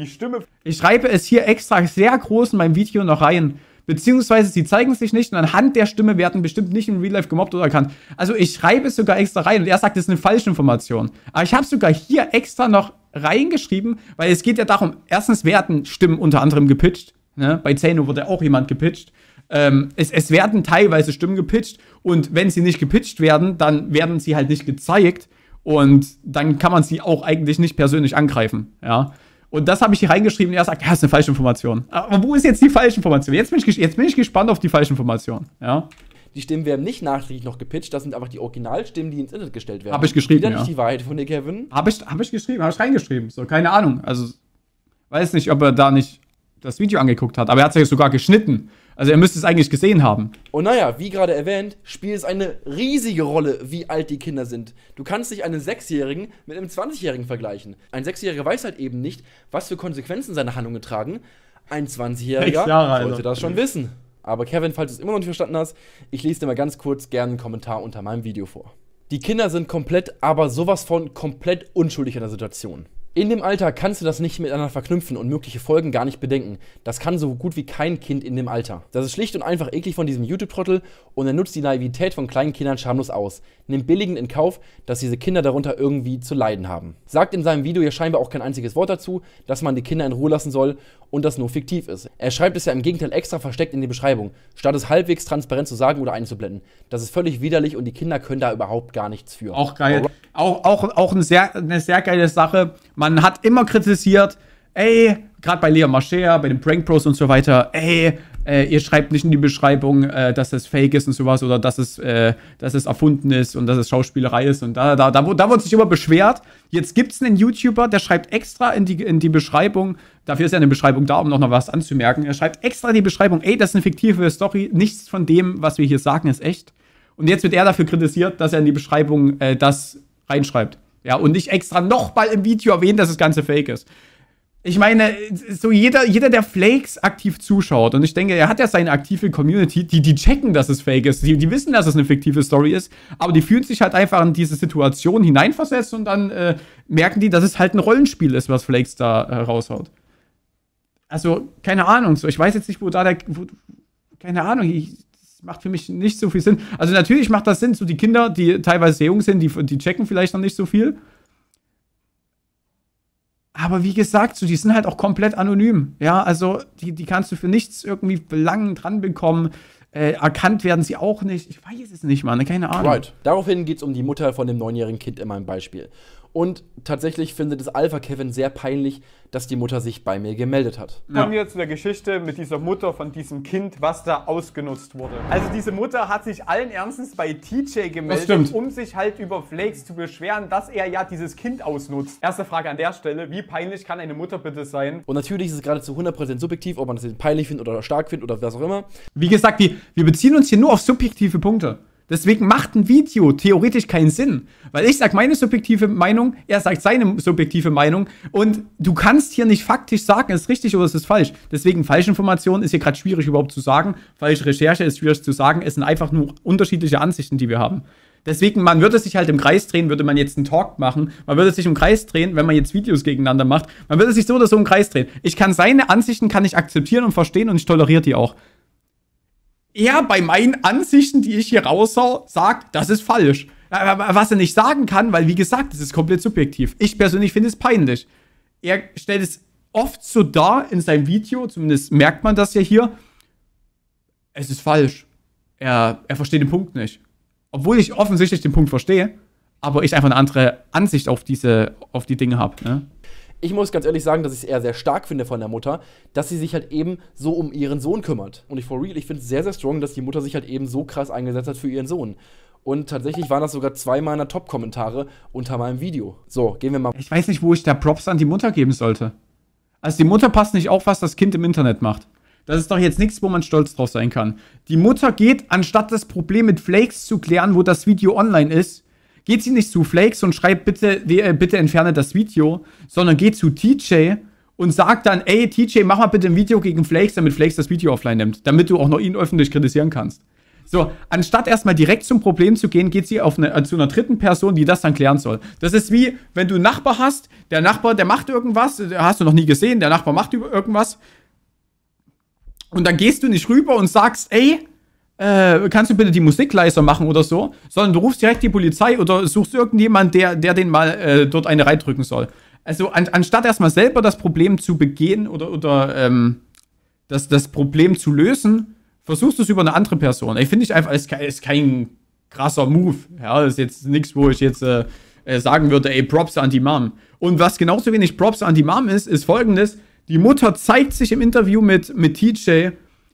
ich schreibe es hier extra sehr groß in meinem Video noch rein. Beziehungsweise sie zeigen sich nicht und anhand der Stimme werden bestimmt nicht im Real Life gemobbt oder erkannt. Also ich schreibe es sogar extra rein und er sagt, das ist eine falsche Information. Aber ich habe sogar hier extra noch reingeschrieben, weil es geht ja darum, erstens werden Stimmen unter anderem gepitcht. Ne? Bei Zeno wurde auch jemand gepitcht. Ähm, es, es, werden teilweise Stimmen gepitcht und wenn sie nicht gepitcht werden, dann werden sie halt nicht gezeigt. Und dann kann man sie auch eigentlich nicht persönlich angreifen, ja. Und das habe ich hier reingeschrieben. Er sagt, ja, ist eine falsche Information. Aber wo ist jetzt die falsche Information? Jetzt bin ich, jetzt bin ich gespannt auf die falsche Information. Ja. Die Stimmen werden nicht nachträglich noch gepitcht. Das sind einfach die Originalstimmen, die ins Internet gestellt werden. Habe ich geschrieben. Wieder ja. nicht die Wahrheit von dir, Kevin. Habe ich, hab ich geschrieben, habe ich reingeschrieben. So, keine Ahnung. Also, weiß nicht, ob er da nicht das Video angeguckt hat. Aber er hat es ja sogar geschnitten. Also er müsste es eigentlich gesehen haben. Und naja, wie gerade erwähnt, spielt es eine riesige Rolle, wie alt die Kinder sind. Du kannst nicht einen Sechsjährigen mit einem Zwanzigjährigen vergleichen. Ein Sechsjähriger weiß halt eben nicht, was für Konsequenzen seine Handlungen tragen. Ein Zwanzigjähriger jähriger also. sollte also. das schon wissen. Aber Kevin, falls du es immer noch nicht verstanden hast, ich lese dir mal ganz kurz gerne einen Kommentar unter meinem Video vor. Die Kinder sind komplett, aber sowas von komplett unschuldig in der Situation. In dem Alter kannst du das nicht miteinander verknüpfen und mögliche Folgen gar nicht bedenken. Das kann so gut wie kein Kind in dem Alter. Das ist schlicht und einfach eklig von diesem YouTube-Trottel und er nutzt die Naivität von kleinen Kindern schamlos aus. Nimmt billigend in Kauf, dass diese Kinder darunter irgendwie zu leiden haben. Sagt in seinem Video ja scheinbar auch kein einziges Wort dazu, dass man die Kinder in Ruhe lassen soll und das nur fiktiv ist. Er schreibt es ja im Gegenteil extra versteckt in die Beschreibung, statt es halbwegs transparent zu sagen oder einzublenden. Das ist völlig widerlich und die Kinder können da überhaupt gar nichts für. Auch geil. Auch, auch, auch eine, sehr, eine sehr geile Sache. Man hat immer kritisiert, ey, gerade bei Lea Marcher, bei den Prank Pros und so weiter, ey, äh, ihr schreibt nicht in die Beschreibung, äh, dass es fake ist und sowas oder dass es, äh, dass es erfunden ist und dass es Schauspielerei ist und da, da, da, da wurde sich immer beschwert. Jetzt gibt es einen YouTuber, der schreibt extra in die, in die Beschreibung, dafür ist ja eine Beschreibung da, um noch was anzumerken, er schreibt extra in die Beschreibung, ey, das ist eine fiktive Story, nichts von dem, was wir hier sagen, ist echt. Und jetzt wird er dafür kritisiert, dass er in die Beschreibung äh, das reinschreibt. Ja, und nicht extra nochmal im Video erwähnen, dass das Ganze fake ist. Ich meine, so jeder, jeder, der Flakes aktiv zuschaut, und ich denke, er hat ja seine aktive Community, die, die checken, dass es fake ist. Die, die wissen, dass es eine fiktive Story ist, aber die fühlen sich halt einfach in diese Situation hineinversetzt und dann äh, merken die, dass es halt ein Rollenspiel ist, was Flakes da äh, raushaut. Also, keine Ahnung, so, ich weiß jetzt nicht, wo da der. Wo, keine Ahnung, ich, macht für mich nicht so viel Sinn. Also natürlich macht das Sinn, so die Kinder, die teilweise sehr jung sind, die, die checken vielleicht noch nicht so viel. Aber wie gesagt, so, die sind halt auch komplett anonym. Ja, also die, die kannst du für nichts irgendwie Belangen dran bekommen. Äh, erkannt werden sie auch nicht. Ich weiß es nicht, Mann. Keine Ahnung. Right. Daraufhin geht es um die Mutter von dem neunjährigen Kind in meinem Beispiel. Und tatsächlich findet es Alpha Kevin sehr peinlich, dass die Mutter sich bei mir gemeldet hat. Ja. Kommen wir zu der Geschichte mit dieser Mutter von diesem Kind, was da ausgenutzt wurde. Also diese Mutter hat sich allen Ernstes bei TJ gemeldet, um sich halt über Flakes zu beschweren, dass er ja dieses Kind ausnutzt. Erste Frage an der Stelle, wie peinlich kann eine Mutter bitte sein? Und natürlich ist es gerade zu 100% subjektiv, ob man das peinlich findet oder stark findet oder was auch immer. Wie gesagt, wir, wir beziehen uns hier nur auf subjektive Punkte. Deswegen macht ein Video theoretisch keinen Sinn. Weil ich sage meine subjektive Meinung, er sagt seine subjektive Meinung und du kannst hier nicht faktisch sagen, ist richtig oder ist es falsch. Deswegen Falschinformation ist hier gerade schwierig überhaupt zu sagen. Falsche Recherche ist schwierig zu sagen. Es sind einfach nur unterschiedliche Ansichten, die wir haben. Deswegen, man würde sich halt im Kreis drehen, würde man jetzt einen Talk machen. Man würde sich im Kreis drehen, wenn man jetzt Videos gegeneinander macht. Man würde sich so oder so im Kreis drehen. Ich kann seine Ansichten, kann ich akzeptieren und verstehen und ich toleriere die auch er bei meinen Ansichten, die ich hier raushaue, sagt, das ist falsch. Äh, äh, was er nicht sagen kann, weil wie gesagt, es ist komplett subjektiv. Ich persönlich finde es peinlich. Er stellt es oft so dar in seinem Video, zumindest merkt man das ja hier. Es ist falsch. Er, er versteht den Punkt nicht. Obwohl ich offensichtlich den Punkt verstehe, aber ich einfach eine andere Ansicht auf diese, auf die Dinge habe. Ne? ich muss ganz ehrlich sagen, dass ich es eher sehr stark finde von der Mutter, dass sie sich halt eben so um ihren Sohn kümmert. Und ich for real, ich finde es sehr, sehr strong, dass die Mutter sich halt eben so krass eingesetzt hat für ihren Sohn. Und tatsächlich waren das sogar zwei meiner Top-Kommentare unter meinem Video. So, gehen wir mal. Ich weiß nicht, wo ich da Props an die Mutter geben sollte. Also die Mutter passt nicht auf, was das Kind im Internet macht. Das ist doch jetzt nichts, wo man stolz drauf sein kann. Die Mutter geht, anstatt das Problem mit Flakes zu klären, wo das Video online ist, Geht sie nicht zu Flakes und schreibt, bitte, äh, bitte entferne das Video, sondern geht zu TJ und sagt dann, ey, TJ, mach mal bitte ein Video gegen Flakes, damit Flakes das Video offline nimmt, damit du auch noch ihn öffentlich kritisieren kannst. So, anstatt erstmal direkt zum Problem zu gehen, geht sie auf eine, äh, zu einer dritten Person, die das dann klären soll. Das ist wie, wenn du einen Nachbar hast, der Nachbar, der macht irgendwas, äh, hast du noch nie gesehen, der Nachbar macht irgendwas. Und dann gehst du nicht rüber und sagst, ey, äh, kannst du bitte die Musik leiser machen oder so, sondern du rufst direkt die Polizei oder suchst irgendjemanden, der, der den mal äh, dort eine reindrücken soll. Also an, anstatt erstmal selber das Problem zu begehen oder, oder ähm, das, das Problem zu lösen, versuchst du es über eine andere Person. Ich finde ich einfach, ist, ist kein krasser Move. Ja, das ist jetzt nichts, wo ich jetzt äh, äh, sagen würde, ey, Props an die Mom. Und was genauso wenig Props an die Mom ist, ist folgendes. Die Mutter zeigt sich im Interview mit, mit TJ,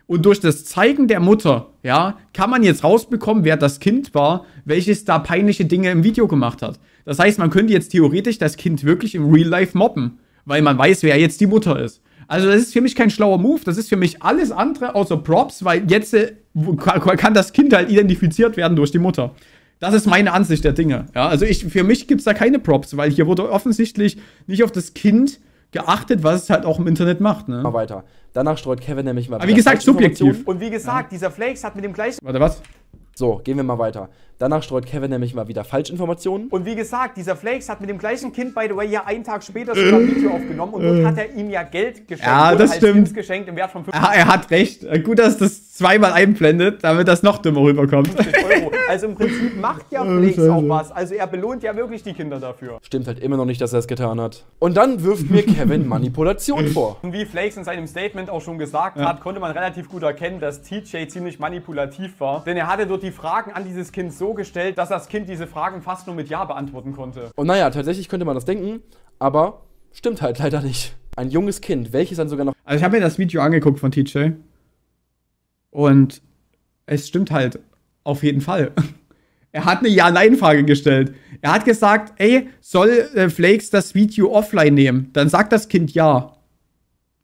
und durch das Zeigen der Mutter, ja, kann man jetzt rausbekommen, wer das Kind war, welches da peinliche Dinge im Video gemacht hat. Das heißt, man könnte jetzt theoretisch das Kind wirklich im Real Life mobben, weil man weiß, wer jetzt die Mutter ist. Also das ist für mich kein schlauer Move, das ist für mich alles andere außer Props, weil jetzt äh, kann das Kind halt identifiziert werden durch die Mutter. Das ist meine Ansicht der Dinge. Ja, also ich, für mich gibt es da keine Props, weil hier wurde offensichtlich nicht auf das Kind geachtet, was es halt auch im Internet macht. Ne? Mal weiter. Danach streut Kevin nämlich mal. Aber wie gesagt, subjektiv. Und wie gesagt, ja. dieser Flakes hat mit dem gleichen. Warte, was? So, gehen wir mal weiter. Danach streut Kevin nämlich mal wieder Falschinformationen. Und wie gesagt, dieser Flakes hat mit dem gleichen Kind, by the way, ja einen Tag später sogar ein Video aufgenommen und dort hat er ihm ja Geld geschenkt. Ja, das stimmt. Geschenkt im Wert von 50 ja, er hat recht. Gut, dass das zweimal einblendet, damit das noch dümmer rüberkommt. Also im Prinzip macht ja Flakes auch was. Also er belohnt ja wirklich die Kinder dafür. Stimmt halt immer noch nicht, dass er es getan hat. Und dann wirft mir Kevin Manipulation vor. Und wie Flakes in seinem Statement auch schon gesagt ja. hat, konnte man relativ gut erkennen, dass TJ ziemlich manipulativ war. Denn er hatte dort die Fragen an dieses Kind so gestellt, dass das Kind diese Fragen fast nur mit Ja beantworten konnte. Und naja, tatsächlich könnte man das denken, aber stimmt halt leider nicht. Ein junges Kind, welches dann sogar noch. Also ich habe mir das Video angeguckt von TJ. Und es stimmt halt auf jeden Fall. Er hat eine Ja-Nein-Frage gestellt. Er hat gesagt, ey, soll äh, Flakes das Video offline nehmen? Dann sagt das Kind ja.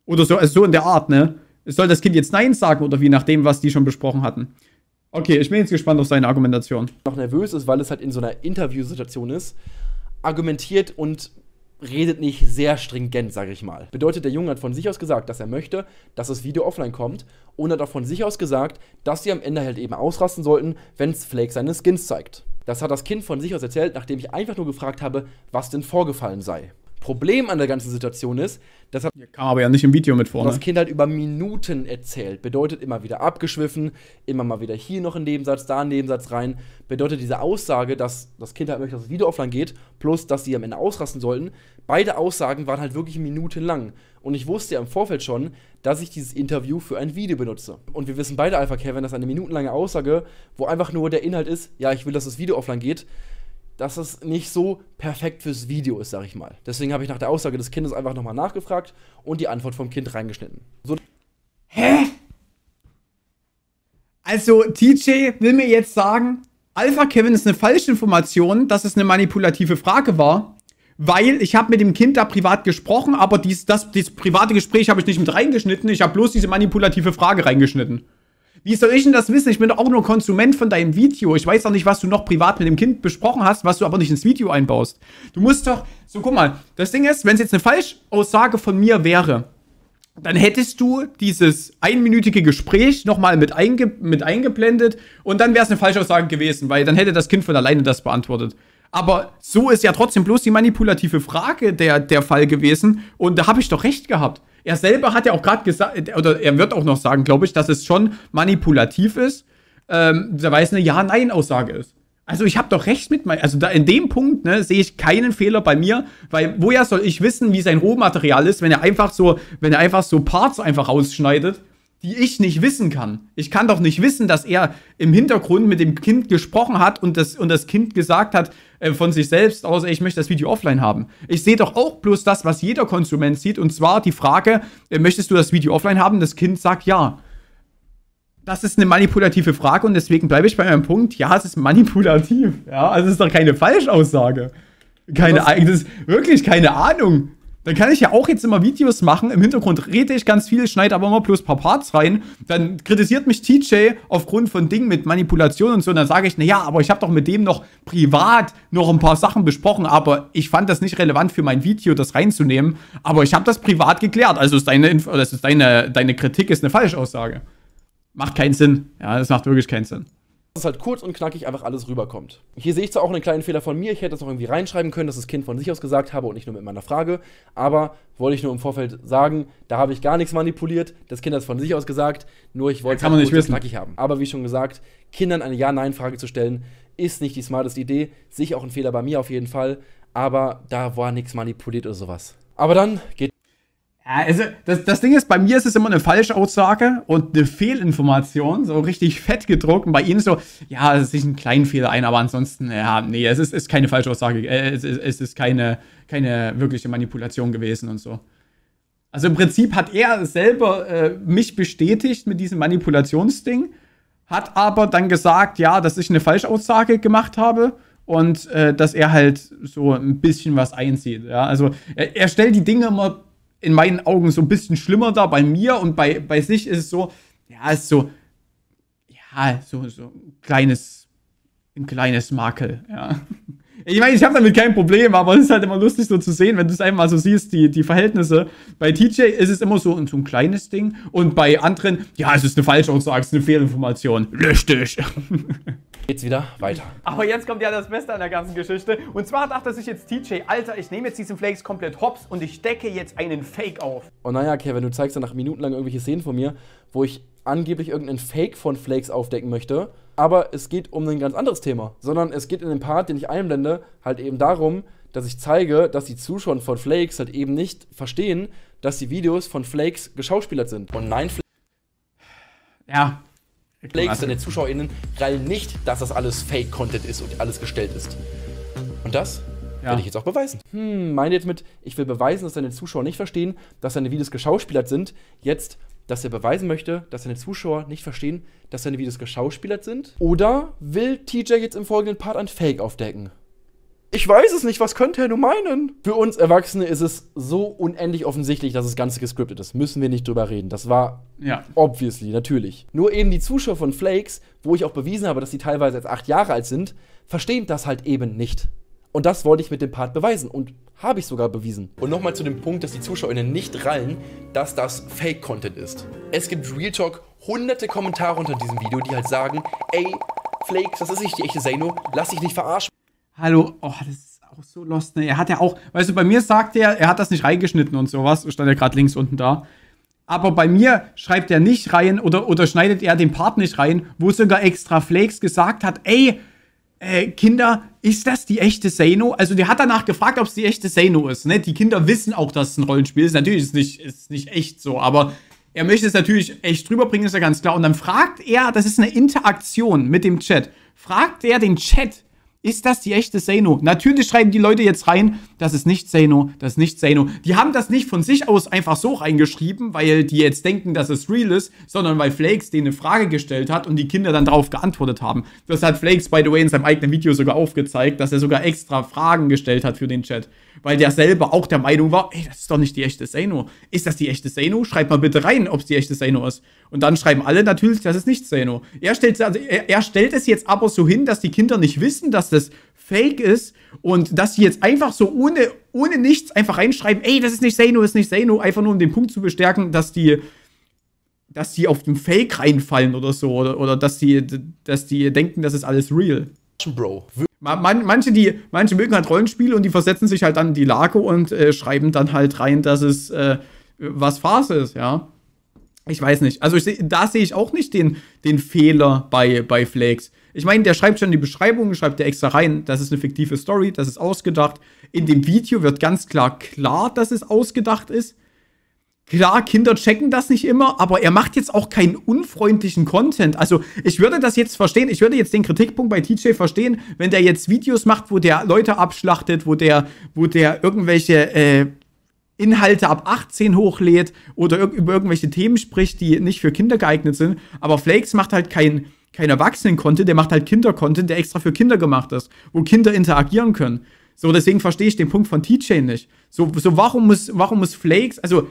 Oder so, also so in der Art, ne? Soll das Kind jetzt Nein sagen oder wie, nach dem, was die schon besprochen hatten? Okay, ich bin jetzt gespannt auf seine Argumentation. Noch nervös ist, weil es halt in so einer Interviewsituation ist, argumentiert und redet nicht sehr stringent, sage ich mal. Bedeutet, der Junge hat von sich aus gesagt, dass er möchte, dass das Video offline kommt und hat auch von sich aus gesagt, dass sie am Ende halt eben ausrasten sollten, wenn Flake seine Skins zeigt. Das hat das Kind von sich aus erzählt, nachdem ich einfach nur gefragt habe, was denn vorgefallen sei. Problem an der ganzen Situation ist, das hat kam aber ja nicht im Video mit vorne. Das ne? Kind halt über Minuten erzählt. Bedeutet immer wieder abgeschwiffen, immer mal wieder hier noch einen Nebensatz, da einen Nebensatz rein. Bedeutet diese Aussage, dass das Kind halt möchte, dass das Video offline geht, plus dass sie am Ende ausrasten sollten. Beide Aussagen waren halt wirklich minutenlang. Und ich wusste ja im Vorfeld schon, dass ich dieses Interview für ein Video benutze. Und wir wissen beide Alpha Kevin, dass eine minutenlange Aussage, wo einfach nur der Inhalt ist, ja, ich will, dass das Video offline geht, dass es nicht so perfekt fürs Video ist, sag ich mal. Deswegen habe ich nach der Aussage des Kindes einfach nochmal nachgefragt und die Antwort vom Kind reingeschnitten. So Hä? Also, TJ will mir jetzt sagen, Alpha Kevin ist eine falsche Information, dass es eine manipulative Frage war, weil ich habe mit dem Kind da privat gesprochen, aber dies, das, dieses private Gespräch habe ich nicht mit reingeschnitten, ich habe bloß diese manipulative Frage reingeschnitten. Wie soll ich denn das wissen? Ich bin doch auch nur Konsument von deinem Video. Ich weiß doch nicht, was du noch privat mit dem Kind besprochen hast, was du aber nicht ins Video einbaust. Du musst doch. So, guck mal, das Ding ist, wenn es jetzt eine Falschaussage von mir wäre, dann hättest du dieses einminütige Gespräch nochmal mit, einge mit eingeblendet und dann wäre es eine Falschaussage gewesen, weil dann hätte das Kind von alleine das beantwortet. Aber so ist ja trotzdem bloß die manipulative Frage der, der Fall gewesen und da habe ich doch recht gehabt. Er selber hat ja auch gerade gesagt, oder er wird auch noch sagen, glaube ich, dass es schon manipulativ ist, ähm, weil es eine Ja-Nein-Aussage ist. Also ich habe doch recht mit meinem, also da in dem Punkt ne, sehe ich keinen Fehler bei mir, weil woher soll ich wissen, wie sein Rohmaterial ist, wenn er einfach so, wenn er einfach so Parts einfach rausschneidet die ich nicht wissen kann. Ich kann doch nicht wissen, dass er im Hintergrund mit dem Kind gesprochen hat und das, und das Kind gesagt hat äh, von sich selbst aus, ey, ich möchte das Video offline haben. Ich sehe doch auch bloß das, was jeder Konsument sieht, und zwar die Frage, äh, möchtest du das Video offline haben? Das Kind sagt ja. Das ist eine manipulative Frage und deswegen bleibe ich bei meinem Punkt, ja, es ist manipulativ. Ja, also es ist doch keine Falschaussage. Keine, das ist wirklich keine Ahnung. Dann kann ich ja auch jetzt immer Videos machen. Im Hintergrund rede ich ganz viel, schneide aber immer bloß ein paar Parts rein. Dann kritisiert mich TJ aufgrund von Dingen mit Manipulation und so. Und dann sage ich, naja, aber ich habe doch mit dem noch privat noch ein paar Sachen besprochen. Aber ich fand das nicht relevant für mein Video, das reinzunehmen. Aber ich habe das privat geklärt. Also ist deine, Info, das ist deine, deine Kritik ist eine Falschaussage. Macht keinen Sinn. Ja, das macht wirklich keinen Sinn dass halt kurz und knackig einfach alles rüberkommt. Hier sehe ich zwar auch einen kleinen Fehler von mir, ich hätte das noch irgendwie reinschreiben können, dass das Kind von sich aus gesagt habe und nicht nur mit meiner Frage, aber wollte ich nur im Vorfeld sagen, da habe ich gar nichts manipuliert, das Kind hat es von sich aus gesagt, nur ich wollte es halt kurz und knackig haben. Aber wie schon gesagt, Kindern eine Ja-Nein-Frage zu stellen, ist nicht die smarteste Idee, sicher auch ein Fehler bei mir auf jeden Fall, aber da war nichts manipuliert oder sowas. Aber dann geht also, das, das Ding ist, bei mir ist es immer eine Falschaussage und eine Fehlinformation, so richtig fett gedruckt. Und bei Ihnen so, ja, es ist ein kleinen Fehler ein, aber ansonsten, ja, nee, es ist, ist keine Falschaussage, äh, es ist, es ist keine, keine wirkliche Manipulation gewesen und so. Also im Prinzip hat er selber äh, mich bestätigt mit diesem Manipulationsding, hat aber dann gesagt, ja, dass ich eine Falschaussage gemacht habe und äh, dass er halt so ein bisschen was einzieht. Ja? Also er, er stellt die Dinge immer in meinen Augen so ein bisschen schlimmer da bei mir und bei, bei sich ist es so, ja, ist so, ja, so, so ein kleines, ein kleines Makel, ja. Ich meine, ich habe damit kein Problem, aber es ist halt immer lustig so zu sehen, wenn du es einmal so siehst, die, die Verhältnisse. Bei TJ ist es immer so, so ein kleines Ding und bei anderen, ja, es ist eine Falschaussage, es ist eine Fehlinformation. Richtig. Geht's wieder weiter. Aber jetzt kommt ja das Beste an der ganzen Geschichte. Und zwar dachte sich jetzt TJ, Alter, ich nehme jetzt diesen Flakes komplett hops und ich decke jetzt einen Fake auf. Oh naja, Kevin, du zeigst dann nach minutenlang irgendwelche Szenen von mir, wo ich angeblich irgendeinen Fake von Flakes aufdecken möchte aber es geht um ein ganz anderes Thema, sondern es geht in dem Part, den ich einblende, halt eben darum, dass ich zeige, dass die Zuschauer von Flakes halt eben nicht verstehen, dass die Videos von Flakes geschauspielert sind. Und nein, Flakes. ja. Flakes seine ZuschauerInnen rallen nicht, dass das alles Fake-Content ist und alles gestellt ist. Und das ja. will ich jetzt auch beweisen. Hm, meine jetzt mit, ich will beweisen, dass deine Zuschauer nicht verstehen, dass deine Videos geschauspielert sind, jetzt dass er beweisen möchte, dass seine Zuschauer nicht verstehen, dass seine Videos geschauspielert sind? Oder will TJ jetzt im folgenden Part ein Fake aufdecken? Ich weiß es nicht, was könnte er nur meinen? Für uns Erwachsene ist es so unendlich offensichtlich, dass das Ganze gescriptet ist. Müssen wir nicht drüber reden. Das war ja. obviously, natürlich. Nur eben die Zuschauer von Flakes, wo ich auch bewiesen habe, dass sie teilweise jetzt acht Jahre alt sind, verstehen das halt eben nicht. Und das wollte ich mit dem Part beweisen und habe ich sogar bewiesen. Und nochmal zu dem Punkt, dass die ZuschauerInnen nicht rallen, dass das Fake-Content ist. Es gibt Real Talk hunderte Kommentare unter diesem Video, die halt sagen, ey, Flakes, das ist nicht die echte Zeno, lass dich nicht verarschen. Hallo, oh, das ist auch so lost, ne? Er hat ja auch, weißt du, bei mir sagt er, er hat das nicht reingeschnitten und sowas, stand ja gerade links unten da. Aber bei mir schreibt er nicht rein oder, oder schneidet er den Part nicht rein, wo sogar extra Flakes gesagt hat, ey, äh, Kinder, ist das die echte Seino? Also der hat danach gefragt, ob es die echte Seino ist. Ne? Die Kinder wissen auch, dass es ein Rollenspiel ist. Natürlich ist es nicht, ist nicht echt so, aber er möchte es natürlich echt rüberbringen, ist ja ganz klar. Und dann fragt er, das ist eine Interaktion mit dem Chat, fragt er den Chat, ist das die echte Zeno? Natürlich schreiben die Leute jetzt rein, das ist nicht Zeno, das ist nicht Zeno. Die haben das nicht von sich aus einfach so reingeschrieben, weil die jetzt denken, dass es real ist, sondern weil Flakes denen eine Frage gestellt hat und die Kinder dann darauf geantwortet haben. Das hat Flakes, by the way, in seinem eigenen Video sogar aufgezeigt, dass er sogar extra Fragen gestellt hat für den Chat weil der selber auch der Meinung war, ey, das ist doch nicht die echte Seino. Ist das die echte Seino? Schreibt mal bitte rein, ob es die echte Seino ist. Und dann schreiben alle natürlich, das ist nicht Seino. Er stellt, also er, er stellt es jetzt aber so hin, dass die Kinder nicht wissen, dass das Fake ist und dass sie jetzt einfach so ohne, ohne nichts einfach reinschreiben, ey, das ist nicht Seino, das ist nicht Seino, einfach nur um den Punkt zu bestärken, dass die dass die auf dem Fake reinfallen oder so oder, oder dass die dass die denken, das ist alles real. Bro, man, manche, die, manche mögen halt Rollenspiele und die versetzen sich halt dann in die Lage und äh, schreiben dann halt rein, dass es äh, was Phase ist, ja. Ich weiß nicht. Also ich da sehe ich auch nicht den, den Fehler bei, bei Flakes. Ich meine, der schreibt schon die Beschreibung, schreibt der extra rein, das ist eine fiktive Story, das ist ausgedacht. In dem Video wird ganz klar klar, dass es ausgedacht ist. Klar, Kinder checken das nicht immer, aber er macht jetzt auch keinen unfreundlichen Content. Also, ich würde das jetzt verstehen, ich würde jetzt den Kritikpunkt bei TJ verstehen, wenn der jetzt Videos macht, wo der Leute abschlachtet, wo der, wo der irgendwelche äh, Inhalte ab 18 hochlädt oder irg über irgendwelche Themen spricht, die nicht für Kinder geeignet sind. Aber Flakes macht halt keinen kein Erwachsenen-Content, der macht halt Kinder-Content, der extra für Kinder gemacht ist, wo Kinder interagieren können. So, deswegen verstehe ich den Punkt von TJ nicht. So, so warum muss, warum muss Flakes, also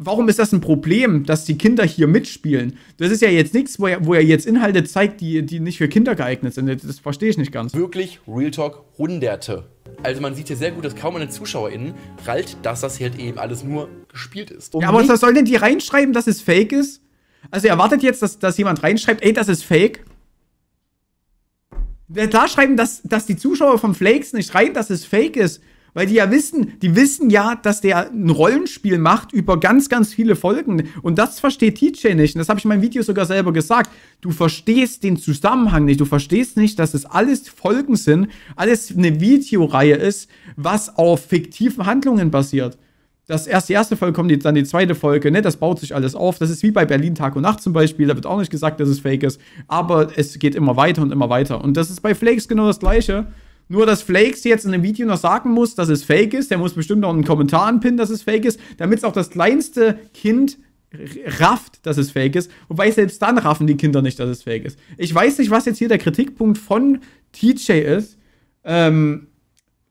warum ist das ein Problem, dass die Kinder hier mitspielen? Das ist ja jetzt nichts, wo er, wo er jetzt Inhalte zeigt, die, die nicht für Kinder geeignet sind. Das verstehe ich nicht ganz. Wirklich, Real Talk, Hunderte. Also man sieht hier sehr gut, dass kaum eine ZuschauerInnen rallt, dass das hier halt eben alles nur gespielt ist. Um ja, aber was sollen denn die reinschreiben, dass es fake ist? Also erwartet jetzt, dass, dass jemand reinschreibt, ey, das ist fake? Da schreiben, dass, dass die Zuschauer von Flakes nicht rein, dass es fake ist weil die ja wissen, die wissen ja, dass der ein Rollenspiel macht über ganz, ganz viele Folgen. Und das versteht TJ nicht. Und das habe ich in meinem Video sogar selber gesagt. Du verstehst den Zusammenhang nicht. Du verstehst nicht, dass es alles Folgen sind, alles eine Videoreihe ist, was auf fiktiven Handlungen basiert. Das erst die erste Folge kommt, die, dann die zweite Folge, ne, das baut sich alles auf. Das ist wie bei Berlin Tag und Nacht zum Beispiel, da wird auch nicht gesagt, dass es fake ist, aber es geht immer weiter und immer weiter. Und das ist bei Flakes genau das gleiche. Nur, dass Flakes jetzt in einem Video noch sagen muss, dass es fake ist. Der muss bestimmt noch einen Kommentar anpinnen, dass es fake ist, damit es auch das kleinste Kind rafft, dass es fake ist. Wobei selbst dann raffen die Kinder nicht, dass es fake ist. Ich weiß nicht, was jetzt hier der Kritikpunkt von TJ ist. Ähm,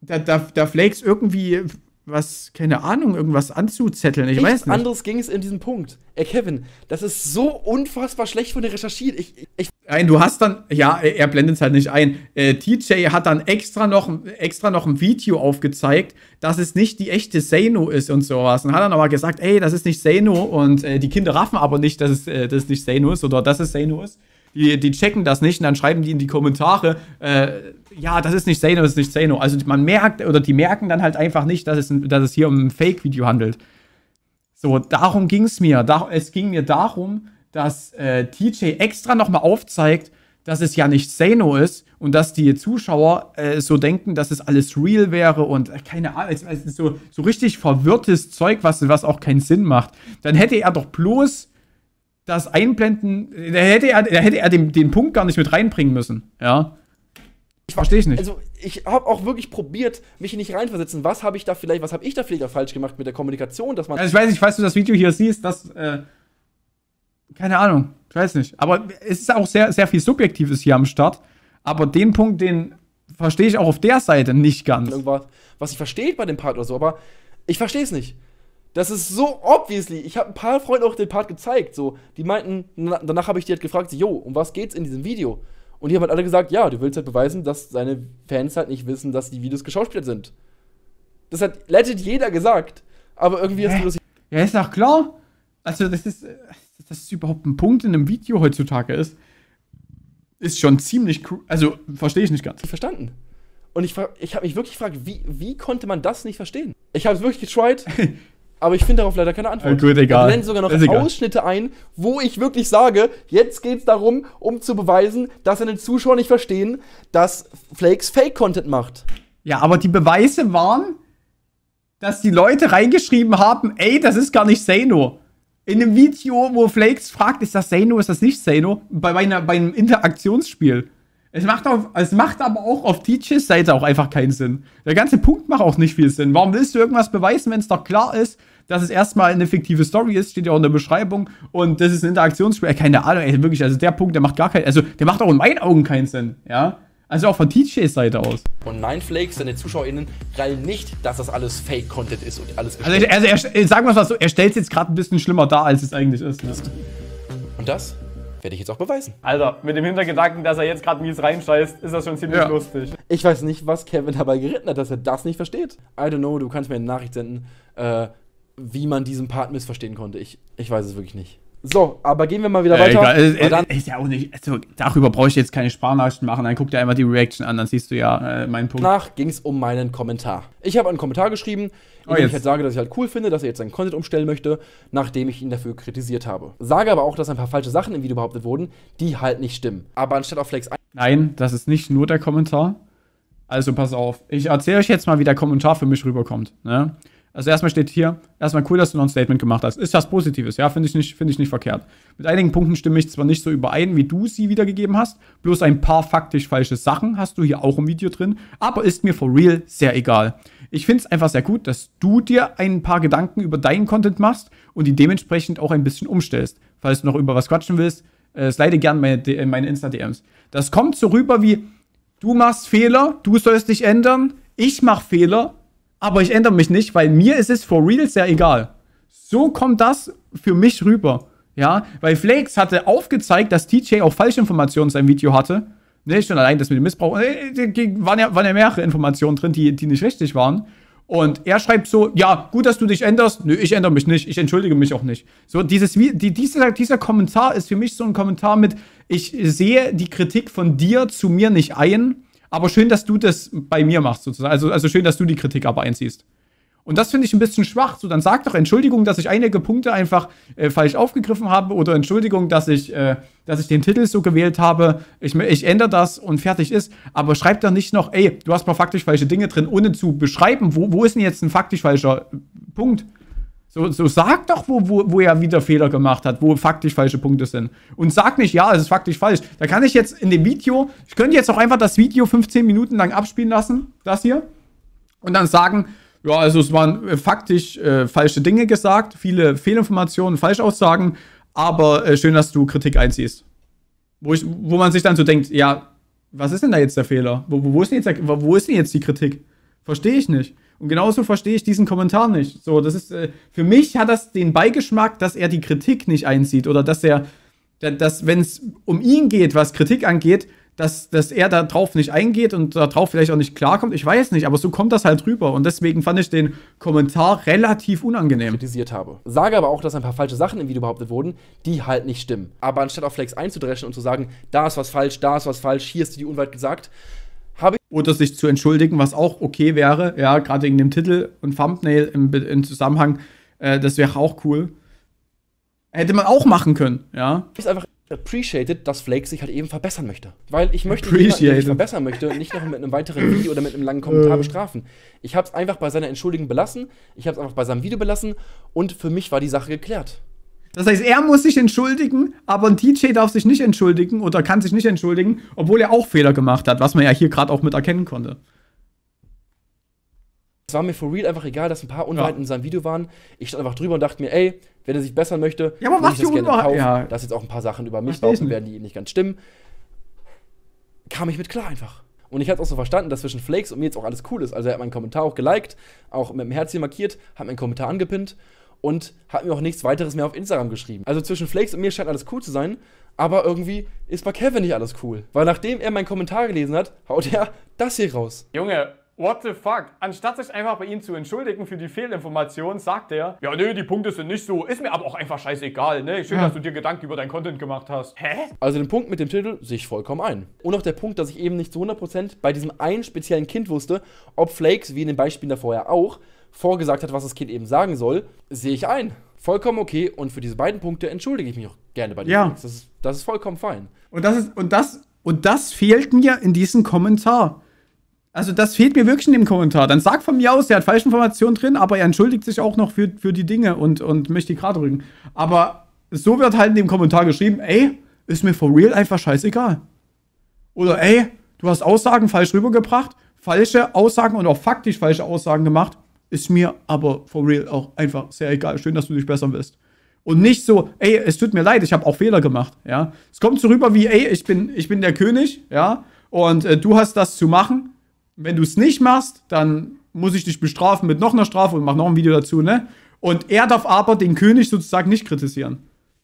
da, da, da Flakes irgendwie was, keine Ahnung, irgendwas anzuzetteln. Ich Nichts weiß nicht. anderes ging es in diesem Punkt. Ey, Kevin, das ist so unfassbar schlecht von der Recherchie. Ich, ich Nein, du hast dann, ja, er blendet es halt nicht ein. Äh, TJ hat dann extra noch, extra noch ein Video aufgezeigt, dass es nicht die echte Seino ist und sowas. Und hat dann aber gesagt, ey, das ist nicht Seino und äh, die Kinder raffen aber nicht, dass es äh, das nicht Seino ist oder dass es Seino ist. Die, die checken das nicht und dann schreiben die in die Kommentare, äh, ja, das ist nicht Zeno, das ist nicht Zeno. Also man merkt, oder die merken dann halt einfach nicht, dass es, dass es hier um ein Fake-Video handelt. So, darum ging es mir. Dar es ging mir darum, dass äh, TJ extra nochmal aufzeigt, dass es ja nicht Zeno ist und dass die Zuschauer äh, so denken, dass es alles real wäre und äh, keine Ahnung, es, es ist so, so richtig verwirrtes Zeug, was, was auch keinen Sinn macht. Dann hätte er doch bloß das Einblenden, da hätte er, da hätte er den, den Punkt gar nicht mit reinbringen müssen. Ja. Ich verstehe es nicht. Also, ich habe auch wirklich probiert, mich nicht reinversetzen. Was habe ich da vielleicht, was habe ich da vielleicht falsch gemacht mit der Kommunikation, dass man. Also, ich weiß nicht, falls du das Video hier siehst, das. Äh, keine Ahnung, ich weiß nicht. Aber es ist auch sehr, sehr viel Subjektives hier am Start. Aber den Punkt, den verstehe ich auch auf der Seite nicht ganz. Irgendwas, was ich verstehe bei dem Part oder so, aber ich verstehe es nicht. Das ist so obviously. Ich habe ein paar Freunde auch den Part gezeigt. So, die meinten, na, danach habe ich die halt gefragt, jo, um was geht's in diesem Video? Und die haben halt alle gesagt, ja, du willst halt beweisen, dass seine Fans halt nicht wissen, dass die Videos geschauspielt sind. Das hat legit jeder gesagt. Aber irgendwie ist es. Ja, ist doch klar. Also, das ist, äh, dass das überhaupt ein Punkt in einem Video heutzutage ist, ist schon ziemlich. Also, verstehe ich nicht ganz. Ich Verstanden. Und ich, ich habe mich wirklich gefragt, wie, wie konnte man das nicht verstehen? Ich habe es wirklich getried. Aber ich finde darauf leider keine Antwort. Äh, gut, egal. Ich blende sogar noch Ausschnitte ein, wo ich wirklich sage, jetzt geht es darum, um zu beweisen, dass seine Zuschauer nicht verstehen, dass Flakes Fake-Content macht. Ja, aber die Beweise waren, dass die Leute reingeschrieben haben, ey, das ist gar nicht Zeno. In einem Video, wo Flakes fragt, ist das Zeno, ist das nicht Zeno? Bei, meiner, bei einem Interaktionsspiel. Es macht, auf, es macht aber auch auf Teaches Seite auch einfach keinen Sinn. Der ganze Punkt macht auch nicht viel Sinn. Warum willst du irgendwas beweisen, wenn es doch klar ist, dass es erstmal eine fiktive Story ist, steht ja auch in der Beschreibung, und das ist ein Interaktionsspiel. Keine Ahnung, ey, wirklich, also der Punkt, der macht gar keinen, also der macht auch in meinen Augen keinen Sinn, ja. Also auch von TJs Seite aus. Und Nineflakes, seine ZuschauerInnen, rallen nicht, dass das alles Fake-Content ist und alles Also, also er, äh, sagen wir es mal so, er stellt es jetzt gerade ein bisschen schlimmer dar, als es eigentlich ist. Ne? Und das werde ich jetzt auch beweisen. Alter, mit dem Hintergedanken, dass er jetzt gerade mies reinscheißt, ist das schon ziemlich ja. lustig. Ich weiß nicht, was Kevin dabei geritten hat, dass er das nicht versteht. I don't know, du kannst mir eine Nachricht senden, äh, wie man diesen Part missverstehen konnte. Ich, ich weiß es wirklich nicht. So, aber gehen wir mal wieder äh, weiter. Egal. Äh, äh, ist ja auch nicht. Also, darüber brauche ich jetzt keine Sparnachrichten machen. Dann guck dir einmal die Reaction an, dann siehst du ja äh, meinen Punkt. Nach ging es um meinen Kommentar. Ich habe einen Kommentar geschrieben, in oh, dem ich halt sage, dass ich halt cool finde, dass er jetzt seinen Content umstellen möchte, nachdem ich ihn dafür kritisiert habe. Sage aber auch, dass ein paar falsche Sachen im Video behauptet wurden, die halt nicht stimmen. Aber anstatt auf Flex. Nein, das ist nicht nur der Kommentar. Also pass auf. Ich erzähle euch jetzt mal, wie der Kommentar für mich rüberkommt. Ne? Also erstmal steht hier, erstmal cool, dass du noch ein Statement gemacht hast. Ist was Positives, ja, finde ich, nicht, find ich nicht verkehrt. Mit einigen Punkten stimme ich zwar nicht so überein, wie du sie wiedergegeben hast, bloß ein paar faktisch falsche Sachen hast du hier auch im Video drin, aber ist mir for real sehr egal. Ich finde es einfach sehr gut, dass du dir ein paar Gedanken über deinen Content machst und die dementsprechend auch ein bisschen umstellst. Falls du noch über was quatschen willst, äh, slide gerne meine, äh, meine Insta-DMs. Das kommt so rüber wie, du machst Fehler, du sollst dich ändern, ich mache Fehler, aber ich ändere mich nicht, weil mir ist es for real sehr egal. So kommt das für mich rüber. Ja, weil Flakes hatte aufgezeigt, dass TJ auch Falschinformationen in seinem Video hatte. Ne, schon allein das mit dem Missbrauch. Waren ja, waren ja mehrere Informationen drin, die, die nicht richtig waren. Und er schreibt so, ja, gut, dass du dich änderst. Nö, ich ändere mich nicht. Ich entschuldige mich auch nicht. So, dieses, die, dieser, dieser Kommentar ist für mich so ein Kommentar mit, ich sehe die Kritik von dir zu mir nicht ein aber schön, dass du das bei mir machst, sozusagen. Also, also schön, dass du die Kritik aber einziehst. Und das finde ich ein bisschen schwach. So, dann sag doch Entschuldigung, dass ich einige Punkte einfach äh, falsch aufgegriffen habe oder Entschuldigung, dass ich, äh, dass ich den Titel so gewählt habe. Ich, ich ändere das und fertig ist. Aber schreib doch nicht noch, ey, du hast mal faktisch falsche Dinge drin, ohne zu beschreiben, wo, wo ist denn jetzt ein faktisch falscher Punkt? So, so sag doch, wo, wo, wo er wieder Fehler gemacht hat, wo faktisch falsche Punkte sind. Und sag nicht, ja, es ist faktisch falsch. Da kann ich jetzt in dem Video, ich könnte jetzt auch einfach das Video 15 Minuten lang abspielen lassen, das hier, und dann sagen, ja, also es waren äh, faktisch äh, falsche Dinge gesagt, viele Fehlinformationen, Falschaussagen, aber äh, schön, dass du Kritik einziehst. Wo, ich, wo man sich dann so denkt, ja, was ist denn da jetzt der Fehler? Wo, wo, ist, denn jetzt der, wo ist denn jetzt die Kritik? Verstehe ich nicht. Und genauso verstehe ich diesen Kommentar nicht. So, das ist, äh, für mich hat das den Beigeschmack, dass er die Kritik nicht einzieht oder dass er, dass, wenn es um ihn geht, was Kritik angeht, dass, dass er da drauf nicht eingeht und da drauf vielleicht auch nicht klarkommt. Ich weiß nicht, aber so kommt das halt rüber. Und deswegen fand ich den Kommentar relativ unangenehm. Kritisiert habe. Sage aber auch, dass ein paar falsche Sachen im Video behauptet wurden, die halt nicht stimmen. Aber anstatt auf Flex einzudreschen und zu sagen, da ist was falsch, da ist was falsch, hier ist die Unwahrheit gesagt, habe oder sich zu entschuldigen, was auch okay wäre, ja, gerade wegen dem Titel und Thumbnail im, im Zusammenhang, äh, das wäre auch cool. Hätte man auch machen können, ja. Ich Ist einfach appreciated, dass Flake sich halt eben verbessern möchte. Weil ich möchte jemanden, der sich verbessern möchte, nicht noch mit einem weiteren Video oder mit einem langen Kommentar äh. bestrafen. Ich habe es einfach bei seiner Entschuldigung belassen, ich habe es einfach bei seinem Video belassen und für mich war die Sache geklärt. Das heißt, er muss sich entschuldigen, aber ein DJ darf sich nicht entschuldigen oder kann sich nicht entschuldigen, obwohl er auch Fehler gemacht hat, was man ja hier gerade auch mit erkennen konnte. Es war mir for real einfach egal, dass ein paar Unwahrheiten ja. in seinem Video waren. Ich stand einfach drüber und dachte mir, ey, wenn er sich bessern möchte, ja, aber was ich das gerne kaufen. Ja. Dass jetzt auch ein paar Sachen über mich laufen werden, die nicht ganz stimmen. Kam ich mit klar einfach. Und ich hatte auch so verstanden, dass zwischen Flakes und mir jetzt auch alles cool ist. Also er hat meinen Kommentar auch geliked, auch mit dem Herzchen markiert, hat meinen Kommentar angepinnt und hat mir auch nichts weiteres mehr auf Instagram geschrieben. Also zwischen Flakes und mir scheint alles cool zu sein, aber irgendwie ist bei Kevin nicht alles cool. Weil nachdem er meinen Kommentar gelesen hat, haut er das hier raus. Junge, What the fuck? Anstatt sich einfach bei ihm zu entschuldigen für die Fehlinformation, sagt er, ja, nö, die Punkte sind nicht so, ist mir aber auch einfach scheißegal, ne? Schön, ja. dass du dir Gedanken über dein Content gemacht hast. Hä? Also den Punkt mit dem Titel sehe ich vollkommen ein. Und auch der Punkt, dass ich eben nicht zu 100% bei diesem einen speziellen Kind wusste, ob Flakes, wie in den Beispielen davor ja auch, vorgesagt hat, was das Kind eben sagen soll, sehe ich ein. Vollkommen okay. Und für diese beiden Punkte entschuldige ich mich auch gerne bei den ja. Jungs. Das ist, das ist vollkommen fein. Und das ist, und das, und das fehlt mir in diesem Kommentar. Also das fehlt mir wirklich in dem Kommentar. Dann sag von mir aus, er hat falsche Informationen drin, aber er entschuldigt sich auch noch für, für die Dinge und, und möchte die gerade rücken. Aber so wird halt in dem Kommentar geschrieben, ey, ist mir for real einfach scheißegal. Oder ey, du hast Aussagen falsch rübergebracht, falsche Aussagen und auch faktisch falsche Aussagen gemacht. Ist mir aber for real auch einfach sehr egal. Schön, dass du dich bessern willst. Und nicht so, ey, es tut mir leid, ich habe auch Fehler gemacht, ja. Es kommt so rüber wie, ey, ich bin, ich bin der König, ja, und äh, du hast das zu machen. Wenn du es nicht machst, dann muss ich dich bestrafen mit noch einer Strafe und mach noch ein Video dazu, ne? Und er darf aber den König sozusagen nicht kritisieren.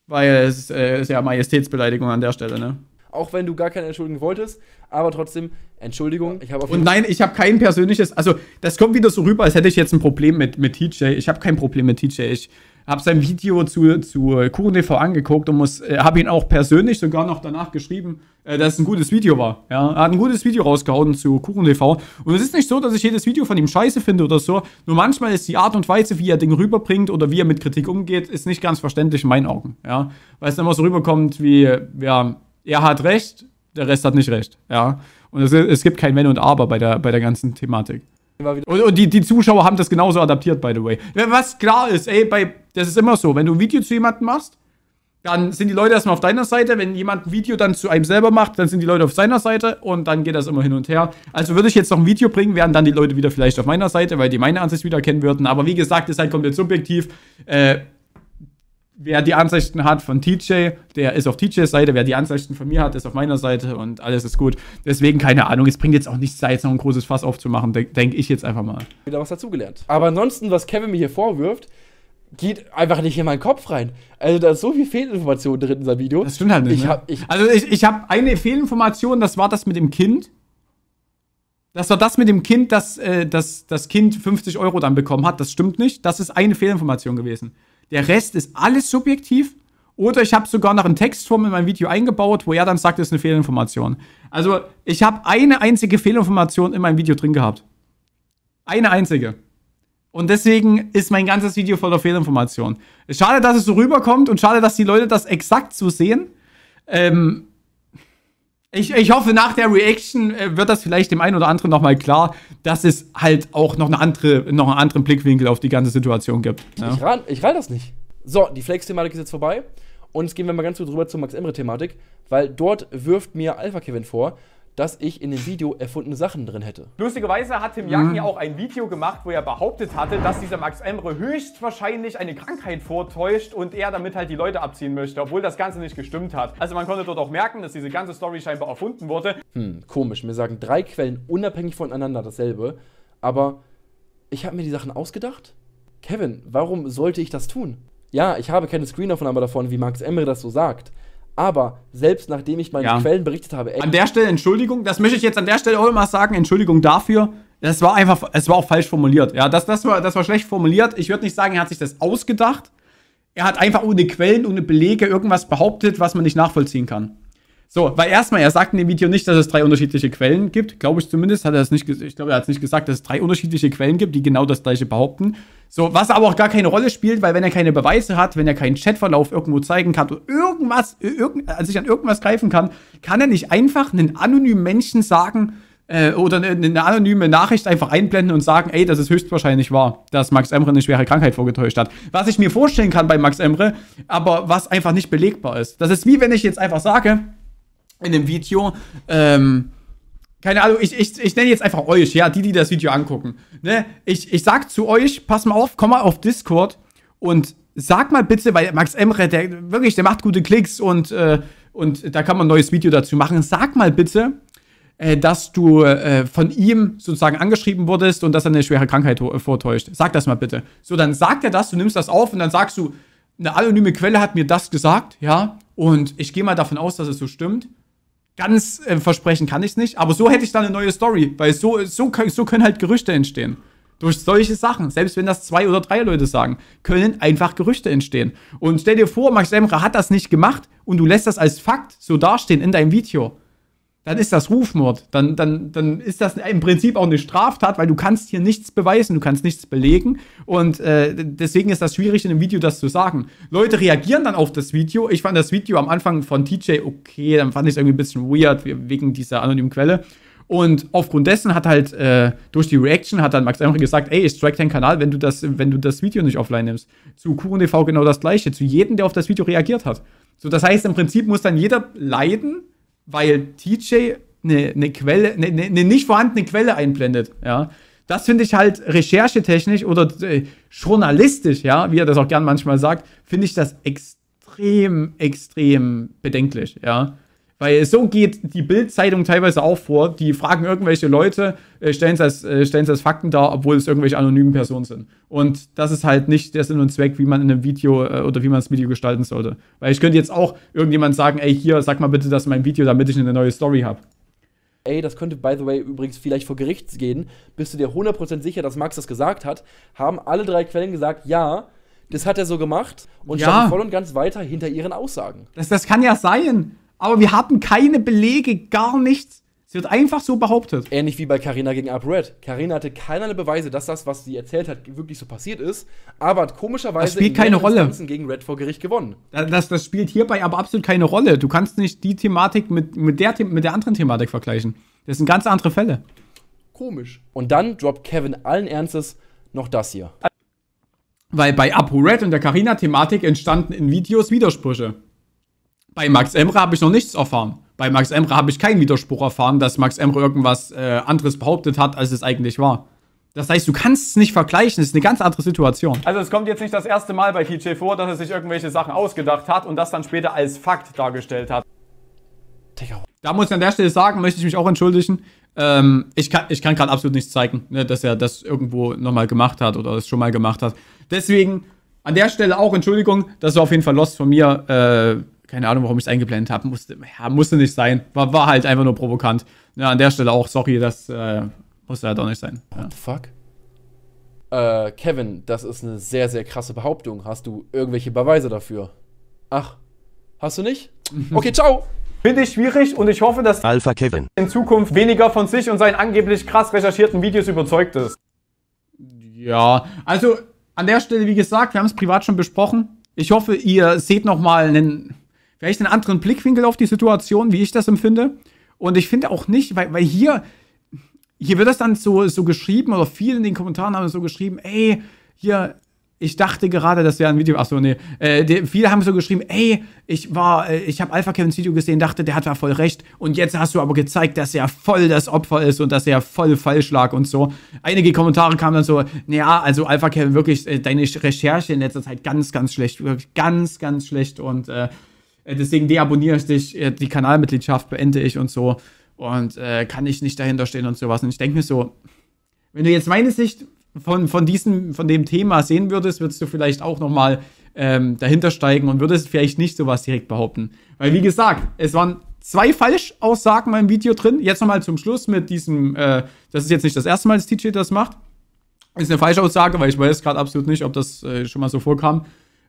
Weil es äh, ist ja Majestätsbeleidigung an der Stelle, ne? auch wenn du gar keine Entschuldigung wolltest. Aber trotzdem, Entschuldigung. Ich habe Und nein, ich habe kein persönliches. Also, das kommt wieder so rüber, als hätte ich jetzt ein Problem mit, mit TJ. Ich habe kein Problem mit TJ. Ich habe sein Video zu, zu KuchenTV angeguckt und äh, habe ihn auch persönlich sogar noch danach geschrieben, äh, dass es ein gutes Video war. Ja? Er hat ein gutes Video rausgehauen zu KuchenTV. Und es ist nicht so, dass ich jedes Video von ihm scheiße finde oder so. Nur manchmal ist die Art und Weise, wie er Dinge rüberbringt oder wie er mit Kritik umgeht, ist nicht ganz verständlich in meinen Augen. Ja? Weil es dann immer so rüberkommt wie, ja, er hat recht, der Rest hat nicht recht. Ja. Und es, es gibt kein Wenn und Aber bei der, bei der ganzen Thematik. Und, und, die, die Zuschauer haben das genauso adaptiert, by the way. Was klar ist, ey, bei, das ist immer so, wenn du ein Video zu jemandem machst, dann sind die Leute erstmal auf deiner Seite. Wenn jemand ein Video dann zu einem selber macht, dann sind die Leute auf seiner Seite und dann geht das immer hin und her. Also würde ich jetzt noch ein Video bringen, wären dann die Leute wieder vielleicht auf meiner Seite, weil die meine Ansicht wieder kennen würden. Aber wie gesagt, ist halt komplett subjektiv. Äh, wer die Ansichten hat von TJ, der ist auf TJs Seite, wer die Ansichten von mir hat, ist auf meiner Seite und alles ist gut. Deswegen, keine Ahnung, es bringt jetzt auch nichts, da jetzt noch ein großes Fass aufzumachen, denke denk ich jetzt einfach mal. Wieder was dazugelernt. Aber ansonsten, was Kevin mir hier vorwirft, geht einfach nicht in meinen Kopf rein. Also da ist so viel Fehlinformation drin in seinem Video. Das stimmt halt nicht. Ich ne? hab, ich also ich, ich habe eine Fehlinformation, das war das mit dem Kind. Das war das mit dem Kind, dass äh, das, das Kind 50 Euro dann bekommen hat. Das stimmt nicht. Das ist eine Fehlinformation gewesen. Der Rest ist alles subjektiv. Oder ich habe sogar noch einen Textform in mein Video eingebaut, wo er dann sagt, es ist eine Fehlinformation. Also ich habe eine einzige Fehlinformation in meinem Video drin gehabt. Eine einzige. Und deswegen ist mein ganzes Video voller Fehlinformationen. Schade, dass es so rüberkommt und schade, dass die Leute das exakt so sehen. Ähm, ich, ich hoffe, nach der Reaction äh, wird das vielleicht dem einen oder anderen nochmal klar, dass es halt auch noch, eine andere, noch einen anderen Blickwinkel auf die ganze Situation gibt. Ja. Ne? Ich, ran, das nicht. So, die Flex-Thematik ist jetzt vorbei. Und jetzt gehen wir mal ganz gut rüber zur Max-Emre-Thematik, weil dort wirft mir Alpha Kevin vor, dass ich in dem Video erfundene Sachen drin hätte. Lustigerweise hat Tim Jagen ja mhm. auch ein Video gemacht, wo er behauptet hatte, dass dieser Max Emre höchstwahrscheinlich eine Krankheit vortäuscht und er damit halt die Leute abziehen möchte, obwohl das Ganze nicht gestimmt hat. Also man konnte dort auch merken, dass diese ganze Story scheinbar erfunden wurde. Hm, komisch. Mir sagen drei Quellen unabhängig voneinander dasselbe, aber ich habe mir die Sachen ausgedacht? Kevin, warum sollte ich das tun? Ja, ich habe keine Screener von aber davon, wie Max Emre das so sagt. Aber selbst nachdem ich meine ja. Quellen berichtet habe. An der Stelle Entschuldigung, das möchte ich jetzt an der Stelle auch immer sagen, Entschuldigung dafür. Das war einfach, es war auch falsch formuliert. Ja, das, das, war, das war schlecht formuliert. Ich würde nicht sagen, er hat sich das ausgedacht. Er hat einfach ohne Quellen, ohne Belege irgendwas behauptet, was man nicht nachvollziehen kann. So, weil erstmal, er sagt in dem Video nicht, dass es drei unterschiedliche Quellen gibt. Glaube ich zumindest, hat er es nicht, ich glaube, er hat es nicht gesagt, dass es drei unterschiedliche Quellen gibt, die genau das gleiche behaupten. So, was aber auch gar keine Rolle spielt, weil wenn er keine Beweise hat, wenn er keinen Chatverlauf irgendwo zeigen kann oder irgendwas, irgend, also sich an irgendwas greifen kann, kann er nicht einfach einen anonymen Menschen sagen äh, oder eine, eine, anonyme Nachricht einfach einblenden und sagen, ey, das ist höchstwahrscheinlich wahr, dass Max Emre eine schwere Krankheit vorgetäuscht hat. Was ich mir vorstellen kann bei Max Emre, aber was einfach nicht belegbar ist. Das ist wie wenn ich jetzt einfach sage, in dem Video, ähm, keine Ahnung, ich, ich, ich nenne jetzt einfach euch, ja, die, die das Video angucken. Ne? Ich, ich sag zu euch, pass mal auf, komm mal auf Discord und sag mal bitte, weil Max Emre, der wirklich, der macht gute Klicks und, äh, und da kann man ein neues Video dazu machen. Sag mal bitte, äh, dass du äh, von ihm sozusagen angeschrieben wurdest und dass er eine schwere Krankheit vortäuscht. Sag das mal bitte. So, dann sagt er das, du nimmst das auf und dann sagst du, eine anonyme Quelle hat mir das gesagt, ja, und ich gehe mal davon aus, dass es so stimmt ganz äh, versprechen kann ich es nicht, aber so hätte ich dann eine neue Story, weil so, so, so können halt Gerüchte entstehen. Durch solche Sachen, selbst wenn das zwei oder drei Leute sagen, können einfach Gerüchte entstehen. Und stell dir vor, Max Emre hat das nicht gemacht und du lässt das als Fakt so dastehen in deinem Video dann ist das Rufmord. Dann, dann, dann ist das im Prinzip auch eine Straftat, weil du kannst hier nichts beweisen, du kannst nichts belegen. Und äh, deswegen ist das schwierig, in einem Video das zu sagen. Leute reagieren dann auf das Video. Ich fand das Video am Anfang von TJ okay, dann fand ich es irgendwie ein bisschen weird wegen dieser anonymen Quelle. Und aufgrund dessen hat halt äh, durch die Reaction hat dann Max einfach gesagt, ey, ich strike deinen Kanal, wenn du das, wenn du das Video nicht offline nimmst. Zu KurenTV genau das gleiche, zu jedem, der auf das Video reagiert hat. So, das heißt, im Prinzip muss dann jeder leiden, weil TJ eine, eine Quelle, eine, eine, nicht vorhandene Quelle einblendet, ja. Das finde ich halt recherchetechnisch oder äh, journalistisch, ja, wie er das auch gern manchmal sagt, finde ich das extrem, extrem bedenklich, ja. Weil so geht die Bildzeitung teilweise auch vor. Die fragen irgendwelche Leute, äh, stellen sie als, äh, stellen es als Fakten dar, obwohl es irgendwelche anonymen Personen sind. Und das ist halt nicht der Sinn und Zweck, wie man in einem Video äh, oder wie man das Video gestalten sollte. Weil ich könnte jetzt auch irgendjemand sagen, ey, hier, sag mal bitte das in meinem Video, damit ich eine neue Story habe. Ey, das könnte, by the way, übrigens vielleicht vor Gericht gehen. Bist du dir 100% sicher, dass Max das gesagt hat? Haben alle drei Quellen gesagt, ja, das hat er so gemacht und ja. standen voll und ganz weiter hinter ihren Aussagen. Das, das kann ja sein aber wir haben keine Belege, gar nichts. Es wird einfach so behauptet. Ähnlich wie bei Carina gegen Upred. Carina hatte keinerlei Beweise, dass das, was sie erzählt hat, wirklich so passiert ist, aber hat komischerweise das spielt keine Rolle. gegen Red vor Gericht gewonnen. Das, das, spielt hierbei aber absolut keine Rolle. Du kannst nicht die Thematik mit, mit, der, mit der anderen Thematik vergleichen. Das sind ganz andere Fälle. Komisch. Und dann droppt Kevin allen Ernstes noch das hier. Weil bei Red und der Carina-Thematik entstanden in Videos Widersprüche. Bei Max Emre habe ich noch nichts erfahren. Bei Max Emre habe ich keinen Widerspruch erfahren, dass Max Emre irgendwas äh, anderes behauptet hat, als es eigentlich war. Das heißt, du kannst es nicht vergleichen, es ist eine ganz andere Situation. Also es kommt jetzt nicht das erste Mal bei TJ vor, dass er sich irgendwelche Sachen ausgedacht hat und das dann später als Fakt dargestellt hat. Da muss ich an der Stelle sagen, möchte ich mich auch entschuldigen. Ähm, ich kann, ich kann gerade absolut nichts zeigen, ne, dass er das irgendwo nochmal gemacht hat oder es schon mal gemacht hat. Deswegen an der Stelle auch Entschuldigung, das war auf jeden Fall Lost von mir. Äh, keine Ahnung, warum ich es eingeblendet habe. Musste, ja, musste nicht sein. War, war halt einfach nur provokant. Ja, an der Stelle auch, sorry, das äh, musste halt auch nicht sein. What the fuck? Äh, Kevin, das ist eine sehr, sehr krasse Behauptung. Hast du irgendwelche Beweise dafür? Ach, hast du nicht? Okay, ciao! Finde ich schwierig und ich hoffe, dass Alpha Kevin in Zukunft weniger von sich und seinen angeblich krass recherchierten Videos überzeugt ist. Ja, also an der Stelle, wie gesagt, wir haben es privat schon besprochen. Ich hoffe, ihr seht nochmal einen vielleicht einen anderen Blickwinkel auf die Situation, wie ich das empfinde. Und ich finde auch nicht, weil, weil hier, hier wird das dann so, so geschrieben, oder viele in den Kommentaren haben so geschrieben, ey, hier, ich dachte gerade, das wäre ein Video. Achso, nee. Äh, die, viele haben so geschrieben, ey, ich war, äh, ich habe Alpha Kevins Video gesehen, dachte, der hat ja voll recht. Und jetzt hast du aber gezeigt, dass er voll das Opfer ist und dass er voll falsch lag und so. Einige Kommentare kamen dann so, naja, also Alpha Kevin, wirklich, äh, deine Recherche in letzter Zeit ganz, ganz schlecht. Wirklich ganz, ganz schlecht. Und äh, äh, deswegen deabonniere ich dich, äh, die Kanalmitgliedschaft beende ich und so. Und äh, kann ich nicht dahinterstehen und sowas. Und ich denke mir so, wenn du jetzt meine Sicht von, von, diesem, von dem Thema sehen würdest, würdest du vielleicht auch nochmal ähm, dahinter steigen und würdest vielleicht nicht sowas direkt behaupten. Weil, wie gesagt, es waren zwei Falschaussagen in meinem Video drin. Jetzt nochmal zum Schluss mit diesem, äh, das ist jetzt nicht das erste Mal, dass TJ das macht. Ist eine Falschaussage, weil ich weiß gerade absolut nicht, ob das äh, schon mal so vorkam.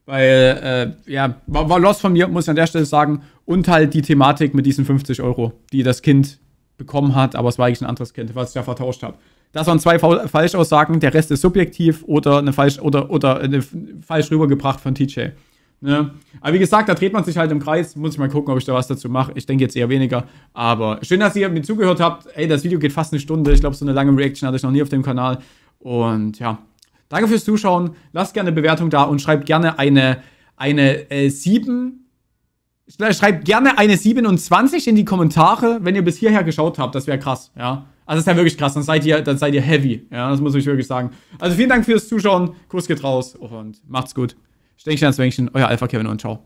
Weil, äh, ja, war, war los von mir, muss ich an der Stelle sagen. Und halt die Thematik mit diesen 50 Euro, die das Kind bekommen hat, aber es war eigentlich ein anderes Kind, was ich da vertauscht habe. Das waren zwei Falschaussagen, der Rest ist subjektiv oder eine falsch oder oder eine falsch rübergebracht von TJ. Ne? Aber wie gesagt, da dreht man sich halt im Kreis. Muss ich mal gucken, ob ich da was dazu mache. Ich denke jetzt eher weniger. Aber schön, dass ihr mir zugehört habt. Ey, das Video geht fast eine Stunde. Ich glaube, so eine lange Reaction hatte ich noch nie auf dem Kanal. Und ja, Danke fürs Zuschauen. Lasst gerne eine Bewertung da und schreibt gerne eine, eine äh, 7. Schreibt gerne eine 27 in die Kommentare, wenn ihr bis hierher geschaut habt. Das wäre krass, ja. Also das wäre wirklich krass, dann seid ihr, dann seid ihr heavy. Ja, das muss ich wirklich sagen. Also vielen Dank fürs Zuschauen. Kuss geht raus und macht's gut. Stänkchen ans Wänkchen, euer Alpha Kevin und ciao.